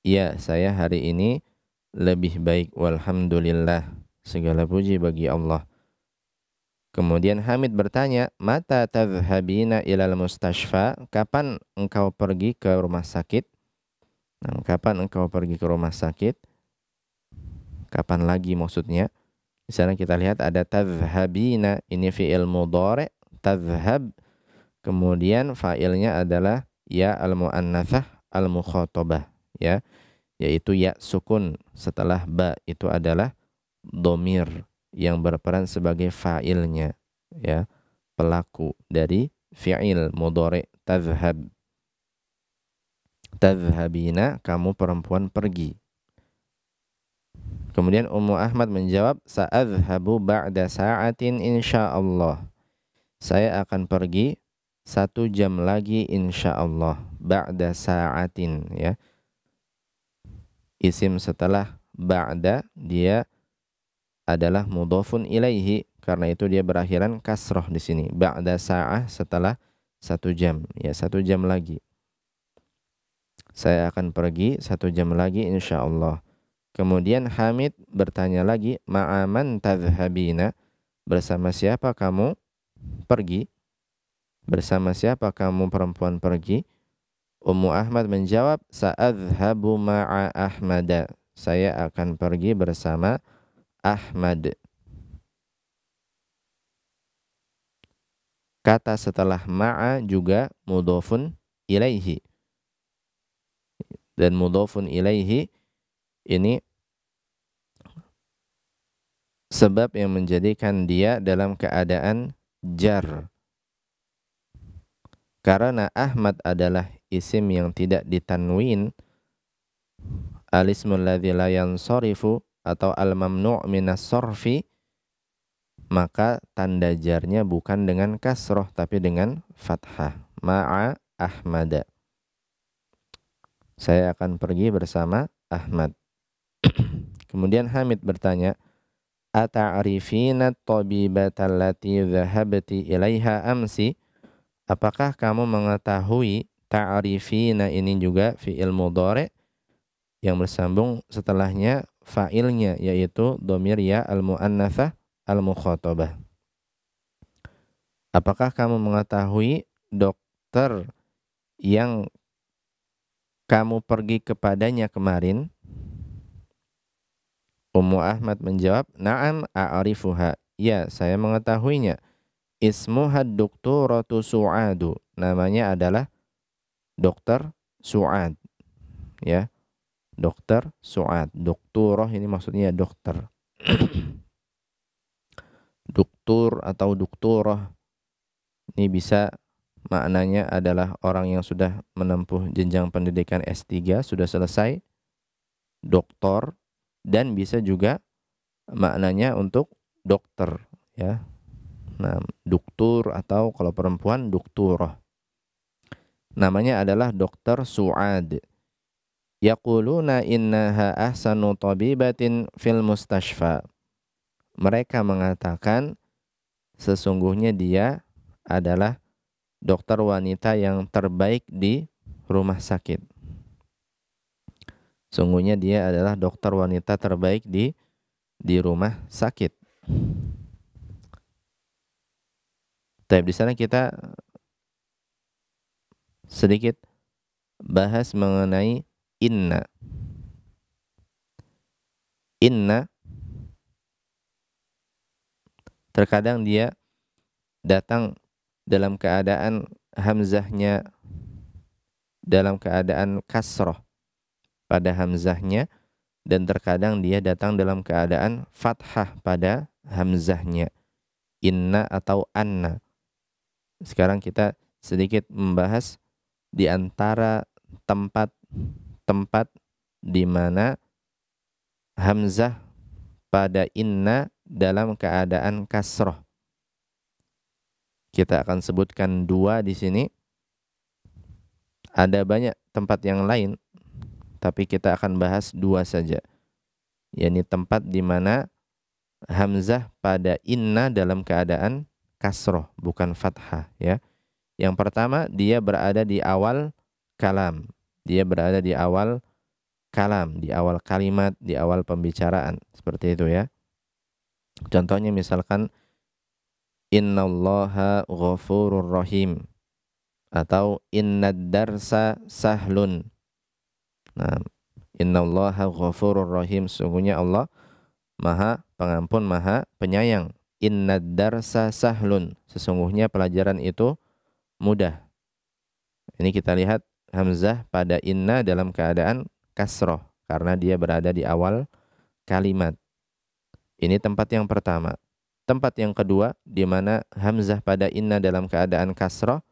Ya, saya hari ini lebih baik walhamdulillah. Segala puji bagi Allah. Kemudian Hamid bertanya, "Mata tazhabina ilal mustashfa? Kapan engkau pergi ke rumah sakit?" Nah, kapan engkau pergi ke rumah sakit? Kapan lagi maksudnya? Di sana kita lihat ada tazhabina ini fi'il mudhari, tazhab Kemudian fa'ilnya adalah ya al muannathah al-mukhatabah, ya. Yaitu ya sukun setelah ba itu adalah domir yang berperan sebagai fa'ilnya, ya. Pelaku dari fi'il mudhari tazhab tadhhabina kamu perempuan pergi Kemudian Ummu Ahmad menjawab, Sa'adhabu ba'da sa'atin insya'allah. Saya akan pergi satu jam lagi insya'allah. Ba'da sa'atin. Ya. Isim setelah ba'da, dia adalah mudhafun ilaihi. Karena itu dia berakhiran kasroh di sini. Ba'da sa'ah setelah satu jam. Ya, satu jam lagi. Saya akan pergi satu jam lagi insya Allah. Kemudian Hamid bertanya lagi, Ma'aman tadhabina? Bersama siapa kamu pergi? Bersama siapa kamu perempuan pergi? Ummu Ahmad menjawab, Sa'adhabu ma'a Ahmada. Saya akan pergi bersama Ahmad. Kata setelah ma'a juga mudofun ilaihi dan mudhafun ilaihi ini sebab yang menjadikan dia dalam keadaan jar karena Ahmad adalah isim yang tidak ditanwin alismul ladzi la yansarifu atau al mamnu' minas sorfi maka tanda jarnya bukan dengan kasroh tapi dengan fathah ma'a ahmada saya akan pergi bersama Ahmad. Kemudian Hamid bertanya, tabibata allati dhahabti ilaiha amsi? Apakah kamu mengetahui ta'rifina ini juga fi ilmu dore, yang bersambung setelahnya fa'ilnya yaitu domir ya al-mu'annathah al-mukhatabah. Apakah kamu mengetahui dokter yang kamu pergi kepadanya kemarin? Ummu Ahmad menjawab, Naam a'arifuha. Ya, saya mengetahuinya. Ismuha doktoratu su'adu. Namanya adalah dokter su'ad. Ya, dokter su'ad. Dokturoh ini maksudnya dokter. Doktur atau dokturoh. Ini bisa maknanya adalah orang yang sudah menempuh jenjang pendidikan S3, sudah selesai, doktor, dan bisa juga maknanya untuk dokter, ya. Nah, doktor atau kalau perempuan doktor Namanya adalah dokter Suad. Yaquluna innaha ahsanu tabibatin fil mustashfa. Mereka mengatakan sesungguhnya dia adalah dokter wanita yang terbaik di rumah sakit. Sungguhnya dia adalah dokter wanita terbaik di di rumah sakit. Tapi di sana kita sedikit bahas mengenai inna. Inna terkadang dia datang dalam keadaan hamzahnya dalam keadaan kasroh pada hamzahnya dan terkadang dia datang dalam keadaan fathah pada hamzahnya inna atau anna sekarang kita sedikit membahas di antara tempat-tempat di mana hamzah pada inna dalam keadaan kasroh kita akan sebutkan dua di sini. Ada banyak tempat yang lain, tapi kita akan bahas dua saja. yakni tempat di mana hamzah pada inna dalam keadaan kasroh, bukan fathah. Ya. Yang pertama, dia berada di awal kalam. Dia berada di awal kalam, di awal kalimat, di awal pembicaraan. Seperti itu ya. Contohnya misalkan, innallaha ghafurur rahim atau innad darsa sahlun. Nah, innallaha ghafurur rahim sungguhnya Allah Maha Pengampun Maha Penyayang. Innad darsa sahlun. Sesungguhnya pelajaran itu mudah. Ini kita lihat hamzah pada inna dalam keadaan kasroh karena dia berada di awal kalimat. Ini tempat yang pertama. Tempat yang kedua di mana hamzah pada inna dalam keadaan kasrah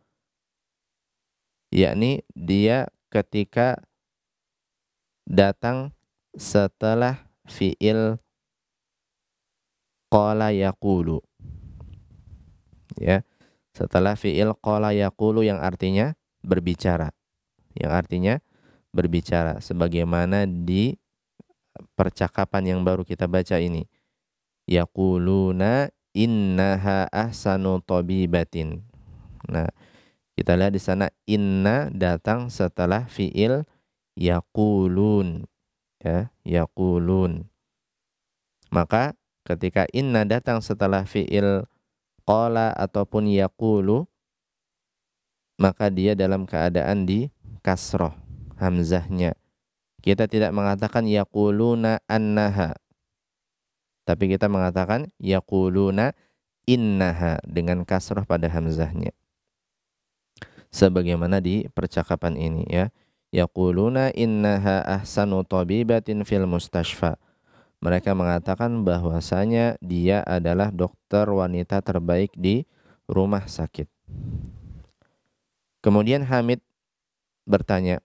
yakni dia ketika datang setelah fiil qala yaqulu. Ya. Setelah fiil qala yaqulu yang artinya berbicara. Yang artinya berbicara sebagaimana di percakapan yang baru kita baca ini yaquluna innaha ahsanu tabibatin. Nah, kita lihat di sana inna datang setelah fiil yaqulun ya, yaqulun. Maka ketika inna datang setelah fiil qala ataupun yaqulu maka dia dalam keadaan di kasroh hamzahnya. Kita tidak mengatakan yakuluna annaha tapi kita mengatakan yaquluna innaha dengan kasrah pada hamzahnya. Sebagaimana di percakapan ini ya. Yaquluna innaha ahsanu tabibatin fil mustashfa. Mereka mengatakan bahwasanya dia adalah dokter wanita terbaik di rumah sakit. Kemudian Hamid bertanya,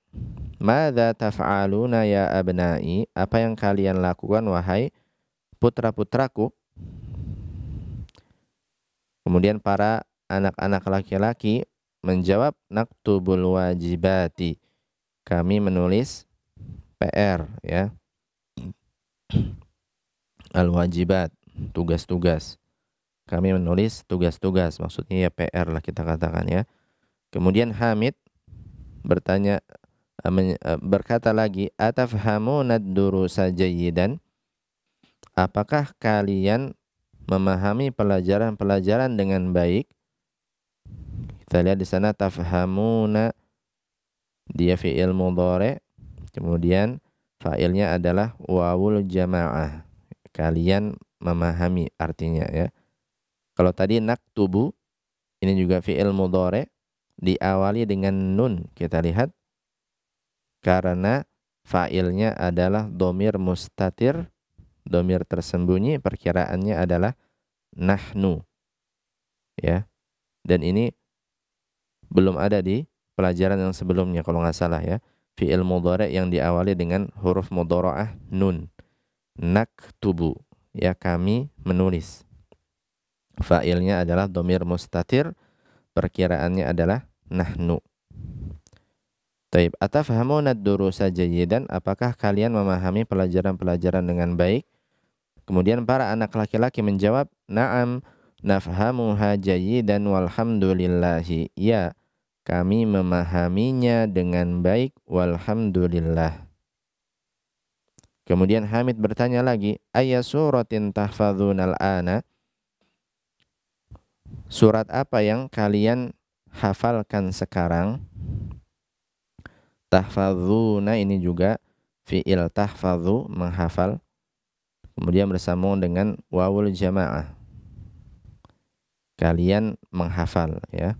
"Madza taf'aluna ya abna'i? Apa yang kalian lakukan wahai putra-putraku, kemudian para anak-anak laki-laki menjawab naktubul wajibati. Kami menulis PR ya. Al wajibat, tugas-tugas. Kami menulis tugas-tugas, maksudnya ya PR lah kita katakan ya. Kemudian Hamid bertanya eh, eh, berkata lagi atafhamu nadduru sajayidan Apakah kalian memahami pelajaran-pelajaran dengan baik? Kita lihat di sana tafhamuna dia fi'il mudhari. Kemudian fa'ilnya adalah wawul jamaah. Kalian memahami artinya ya. Kalau tadi nak naktubu ini juga fi'il mudhari diawali dengan nun. Kita lihat karena fa'ilnya adalah domir mustatir domir tersembunyi perkiraannya adalah nahnu. Ya. Dan ini belum ada di pelajaran yang sebelumnya kalau nggak salah ya. Fi'il mudhari yang diawali dengan huruf mudhara'ah nun. Naktubu, ya kami menulis. Fa'ilnya adalah domir mustatir, perkiraannya adalah nahnu. Taib, atafhamuna durusa jayidan, apakah kalian memahami pelajaran-pelajaran dengan baik? Kemudian para anak laki-laki menjawab, "Na'am, hajayi dan walhamdulillahi." Ya, kami memahaminya dengan baik walhamdulillah. Kemudian Hamid bertanya lagi, Ayah suratin tahfadhun al-ana?" Surat apa yang kalian hafalkan sekarang? Tahfadhuna ini juga fi'il tahfadhu menghafal Kemudian bersambung dengan wawul jamaah. Kalian menghafal ya.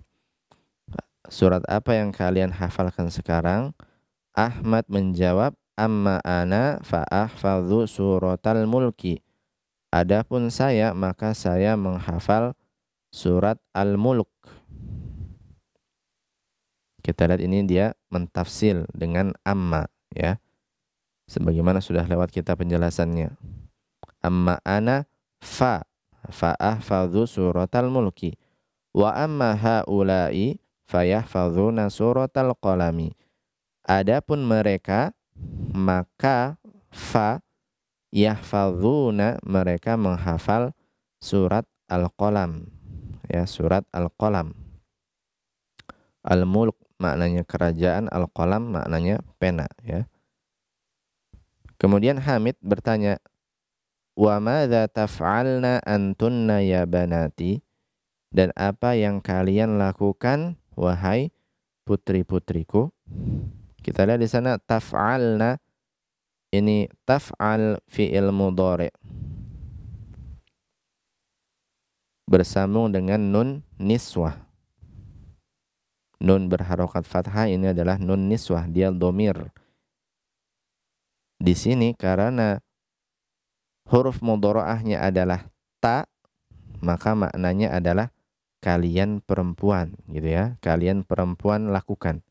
Surat apa yang kalian hafalkan sekarang? Ahmad menjawab, "Amma ana fa'ahfadhu suratal mulki." Adapun saya, maka saya menghafal surat Al-Mulk. Kita lihat ini dia mentafsil dengan amma ya. Sebagaimana sudah lewat kita penjelasannya. Amma ana fa fa'ahfadhu suratal mulki. Wa amma ha'ulai fayahfadhuna suratal qalami. Adapun mereka maka fa yahfadhuna mereka menghafal surat al-qalam ya surat al-qalam al-mulk maknanya kerajaan al-qalam maknanya pena ya kemudian Hamid bertanya Wa madza taf'alna antunna ya banati? Dan apa yang kalian lakukan wahai putri-putriku? Kita lihat di sana taf'alna ini taf'al fi'il mudhari. Bersambung dengan nun niswah. Nun berharokat fathah ini adalah nun niswah, dia domir. Di sini karena huruf mudoroahnya adalah ta, maka maknanya adalah kalian perempuan gitu ya. Kalian perempuan lakukan.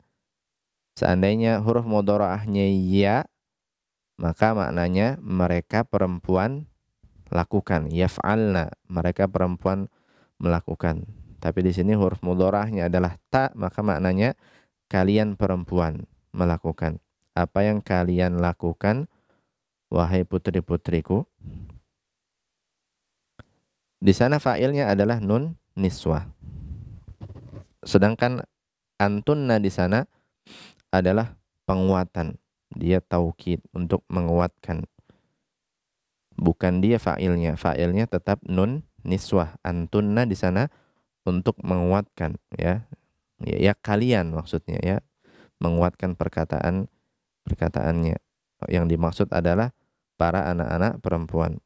Seandainya huruf mudoroahnya ya, maka maknanya mereka perempuan lakukan. Yaf'alna, mereka perempuan melakukan. Tapi di sini huruf mudorahnya adalah ta, maka maknanya kalian perempuan melakukan. Apa yang kalian lakukan, wahai putri-putriku. Di sana fa'ilnya adalah nun niswa. Sedangkan antunna di sana adalah penguatan. Dia taukid untuk menguatkan. Bukan dia fa'ilnya. Fa'ilnya tetap nun niswa. Antunna di sana untuk menguatkan ya. Ya, ya kalian maksudnya ya. Menguatkan perkataan perkataannya. Yang dimaksud adalah para anak-anak perempuan.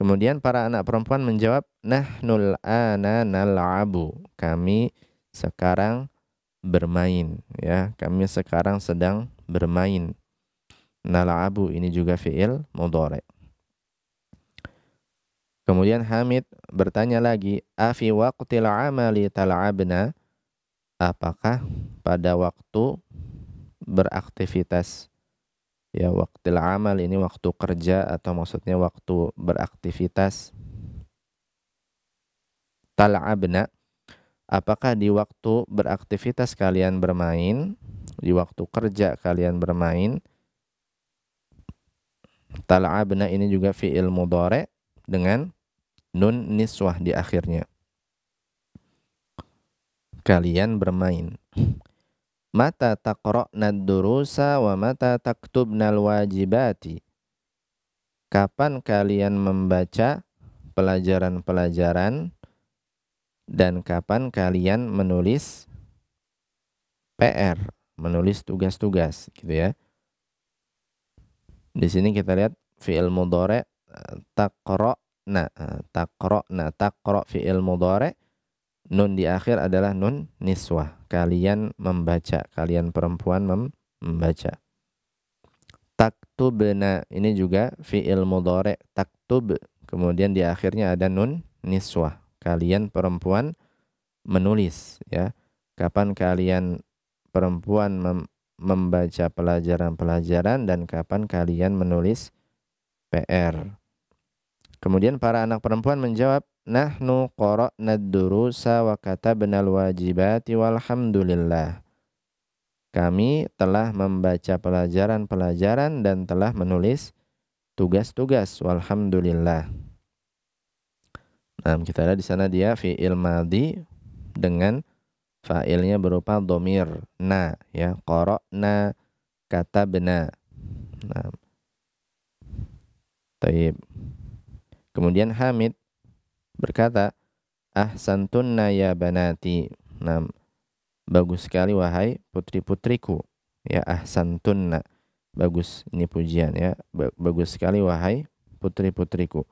Kemudian para anak perempuan menjawab, "Nahnul ana nal'abu." Kami sekarang bermain, ya. Kami sekarang sedang bermain. Nal'abu ini juga fi'il mudore. Kemudian Hamid bertanya lagi, "Afi waqtil amali tal'abna?" Apakah pada waktu beraktivitas ya waktu amal ini waktu kerja atau maksudnya waktu beraktivitas tal'abna apakah di waktu beraktivitas kalian bermain di waktu kerja kalian bermain tal'abna ini juga fi'il mudhari dengan nun niswah di akhirnya kalian bermain mata taqra'na durusa wa mata taktubna wajibati kapan kalian membaca pelajaran-pelajaran dan kapan kalian menulis PR menulis tugas-tugas gitu ya di sini kita lihat fi'il mudhari taqra'na taqra'na taqra' fi'il mudhari nun di akhir adalah nun niswah. Kalian membaca, kalian perempuan mem membaca. Taktubna ini juga fi'il mudhari taktub. Kemudian di akhirnya ada nun niswah. Kalian perempuan menulis ya. Kapan kalian perempuan mem membaca pelajaran-pelajaran dan kapan kalian menulis PR. Kemudian para anak perempuan menjawab, Nahnu qara'na ad-durusa wa katabna al-wajibati walhamdulillah. Kami telah membaca pelajaran-pelajaran dan telah menulis tugas-tugas walhamdulillah. Nah, kita ada di sana dia fi'il madhi dengan fa'ilnya berupa domir na ya qara'na katabna. Nah. Taib. Kemudian Hamid berkata, ah Ahsantunna ya banati. Nah, bagus sekali wahai putri-putriku. Ya ah ahsantunna. Bagus, ini pujian ya. Bagus sekali wahai putri-putriku.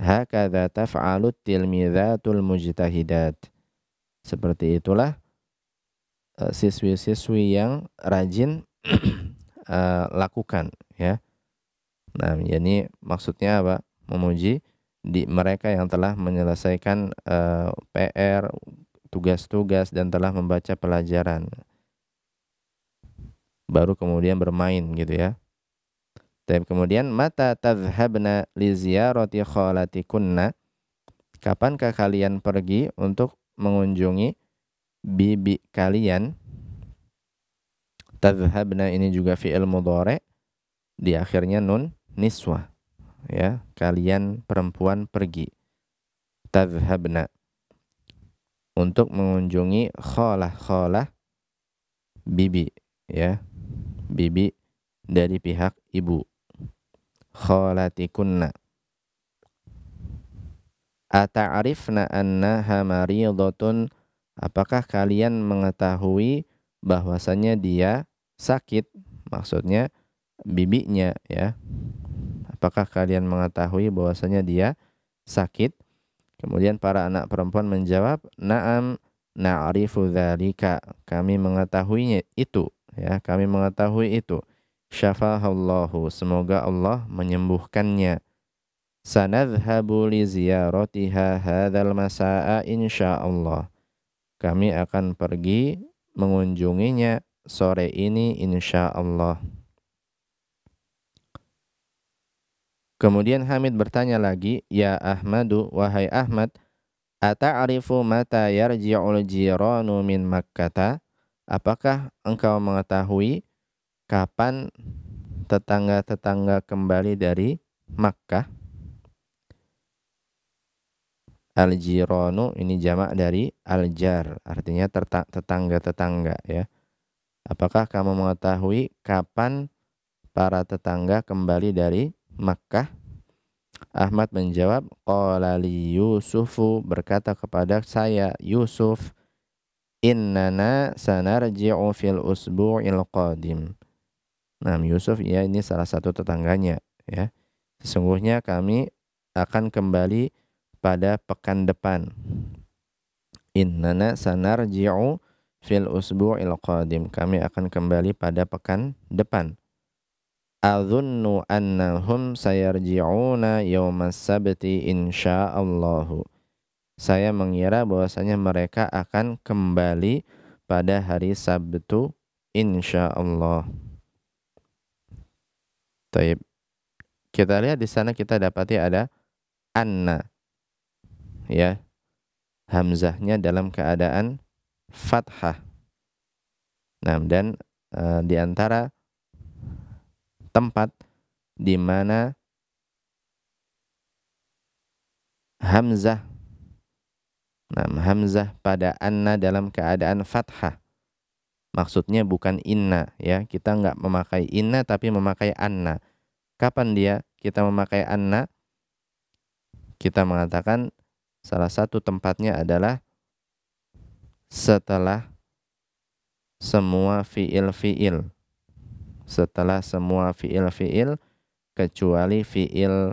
Hakadha tul tilmidhatul mujtahidat. Seperti itulah eh, siswi-siswi yang rajin uh, lakukan ya. Nah, jadi ya, maksudnya apa? Memuji di mereka yang telah menyelesaikan uh, eh, PR, tugas-tugas dan telah membaca pelajaran. Baru kemudian bermain gitu ya. Tapi kemudian mata tazhabna li ziyarati khalatikunna? Kapankah kalian pergi untuk mengunjungi bibi kalian? tazhabna ini juga fi'il mudhari' di akhirnya nun niswa ya kalian perempuan pergi tadhhabna untuk mengunjungi kholah kholah bibi ya bibi dari pihak ibu kholatikunna ata'rifna annaha maridotun apakah kalian mengetahui bahwasanya dia sakit maksudnya bibinya ya apakah kalian mengetahui bahwasanya dia sakit? Kemudian para anak perempuan menjawab, "Na'am, na'rifu dzalika." Kami mengetahuinya itu, ya, kami mengetahui itu. Syafahallahu, semoga Allah menyembuhkannya. Sanadhhabu li ziyaratiha hadzal masa'a insyaallah. Kami akan pergi mengunjunginya sore ini insyaallah. Kemudian Hamid bertanya lagi, "Ya Ahmadu, wahai Ahmad, Ata'arifu mata yarji'ul jiranu min Makkata, Apakah engkau mengetahui kapan tetangga-tetangga kembali dari Makkah? Al-jiranu ini jamak dari al-jar, artinya tetangga-tetangga ya. Apakah kamu mengetahui kapan para tetangga kembali dari Makkah? Ahmad menjawab, Qala Yusufu berkata kepada saya, Yusuf, innana sanarji'u fil usbu'il qadim. Nah, Yusuf ya ini salah satu tetangganya ya. Sesungguhnya kami akan kembali pada pekan depan. Innana sanarji'u fil usbu'il qadim. Kami akan kembali pada pekan depan adhunnu annahum sayarji'una yawmas sabti insya'allahu. Saya mengira bahwasanya mereka akan kembali pada hari Sabtu insyaallah. Taib. Kita lihat di sana kita dapati ada anna. Ya. Hamzahnya dalam keadaan fathah. Nah, dan e, di antara tempat di mana hamzah nah hamzah pada anna dalam keadaan fathah maksudnya bukan inna ya kita nggak memakai inna tapi memakai anna kapan dia kita memakai anna kita mengatakan salah satu tempatnya adalah setelah semua fiil-fiil setelah semua fiil-fiil kecuali fiil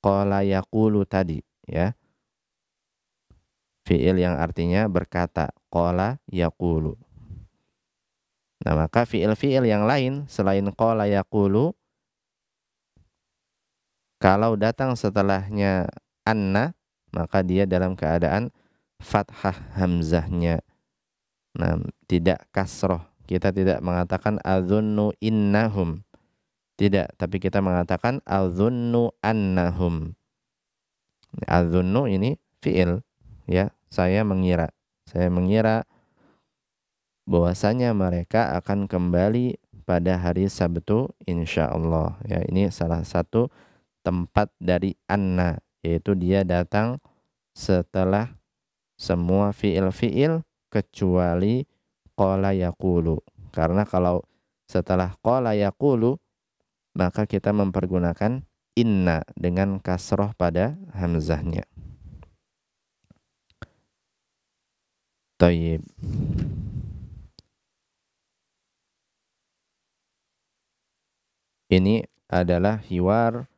qala yaqulu tadi ya fiil yang artinya berkata qala yaqulu nah maka fiil-fiil yang lain selain qala yaqulu kalau datang setelahnya anna maka dia dalam keadaan fathah hamzahnya nah, tidak kasroh kita tidak mengatakan azunnu innahum. Tidak, tapi kita mengatakan azunnu annahum. Azunnu ini fiil ya. Saya mengira. Saya mengira bahwasanya mereka akan kembali pada hari Sabtu insya Allah ya ini salah satu tempat dari Anna yaitu dia datang setelah semua fiil-fiil kecuali qala yaqulu. Karena kalau setelah qala yaqulu maka kita mempergunakan inna dengan kasroh pada hamzahnya. Tayyib. Ini adalah hiwar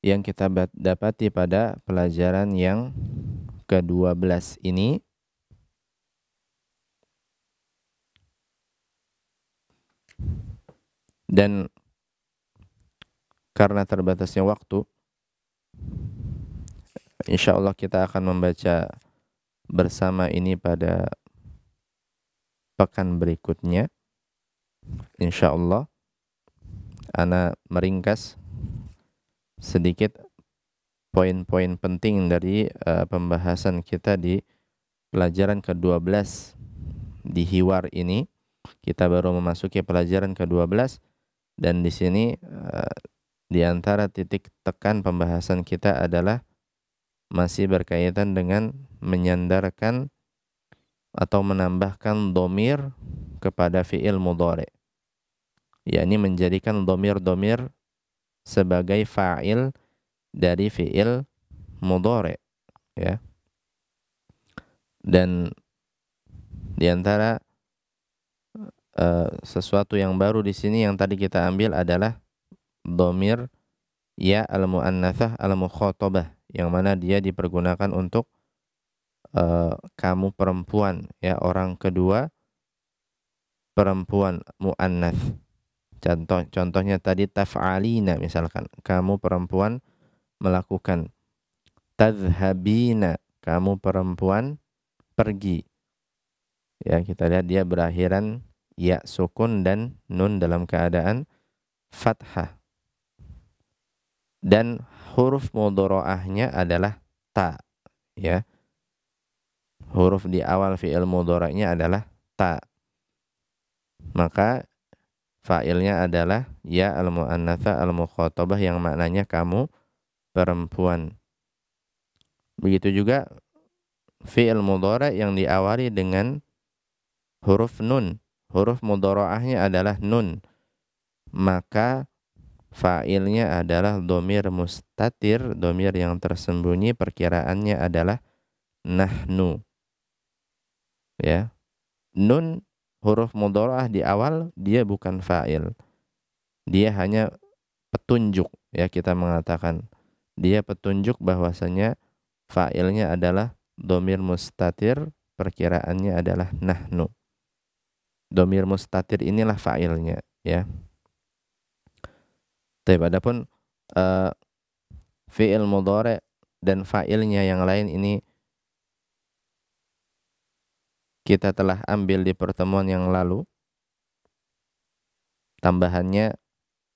yang kita dapati pada pelajaran yang ke-12 ini Dan karena terbatasnya waktu, insya Allah kita akan membaca bersama ini pada pekan berikutnya. Insya Allah, Ana meringkas sedikit poin-poin penting dari uh, pembahasan kita di pelajaran ke-12 di Hiwar ini kita baru memasuki pelajaran ke-12 dan di sini eh, di antara titik tekan pembahasan kita adalah masih berkaitan dengan menyandarkan atau menambahkan domir kepada fi'il mudore, yakni menjadikan domir-domir sebagai fa'il dari fi'il mudore, ya dan di antara e, sesuatu yang baru di sini yang tadi kita ambil adalah domir ya al muannatsah al mukhotobah yang mana dia dipergunakan untuk uh, kamu perempuan ya orang kedua perempuan mu muannats contoh contohnya tadi taf'alina misalkan kamu perempuan melakukan tazhabina kamu perempuan pergi ya kita lihat dia berakhiran ya sukun dan nun dalam keadaan fathah. Dan huruf mudharaahnya adalah ta, ya. Huruf di awal fi'il mudhara'nya adalah ta. Maka fa'ilnya adalah ya al-mu'annatsa al-mukhatabah yang maknanya kamu perempuan. Begitu juga fi'il mudhara yang diawali dengan huruf nun huruf mudoroahnya adalah nun maka fa'ilnya adalah domir mustatir domir yang tersembunyi perkiraannya adalah nahnu ya nun huruf mudoroah di awal dia bukan fa'il dia hanya petunjuk ya kita mengatakan dia petunjuk bahwasanya fa'ilnya adalah domir mustatir perkiraannya adalah nahnu domir mustatir inilah fa'ilnya ya tapi adapun uh, fi'il mudhari dan fa'ilnya yang lain ini kita telah ambil di pertemuan yang lalu tambahannya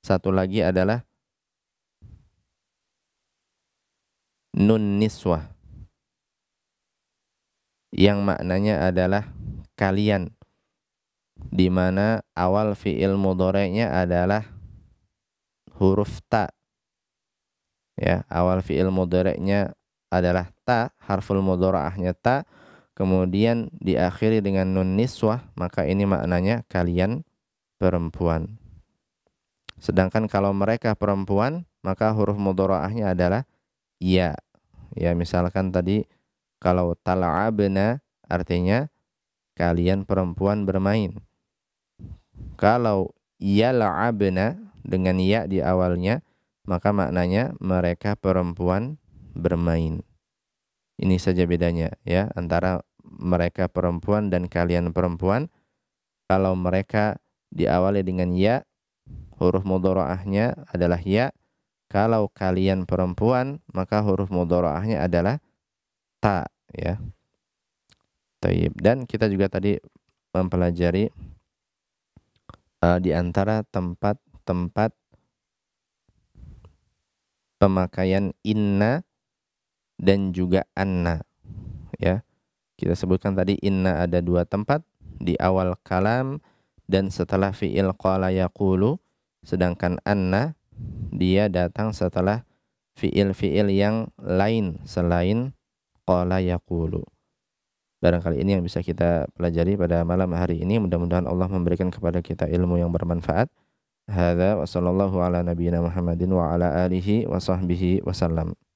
satu lagi adalah nun niswah yang maknanya adalah kalian di mana awal fiil mudorenya adalah huruf ta. Ya, awal fiil mudorenya adalah ta, harful mudorahnya ta, kemudian diakhiri dengan nun niswah, maka ini maknanya kalian perempuan. Sedangkan kalau mereka perempuan, maka huruf mudorahnya adalah ya. Ya, misalkan tadi kalau tala'abna artinya kalian perempuan bermain. Kalau yal'abna dengan ya di awalnya, maka maknanya mereka perempuan bermain. Ini saja bedanya ya antara mereka perempuan dan kalian perempuan. Kalau mereka diawali dengan ya, huruf mudharaahnya adalah ya. Kalau kalian perempuan, maka huruf mudharaahnya adalah ta ya. Taib. Dan kita juga tadi mempelajari uh, di antara tempat-tempat pemakaian inna dan juga anna ya kita sebutkan tadi inna ada dua tempat di awal kalam dan setelah fi'il qala yaqulu sedangkan anna dia datang setelah fi'il-fi'il yang lain selain qala yaqulu Barangkali ini yang bisa kita pelajari pada malam hari ini. Mudah-mudahan Allah memberikan kepada kita ilmu yang bermanfaat. Hada wa sallallahu ala nabiyina Muhammadin wa ala alihi wa sahbihi wa sallam.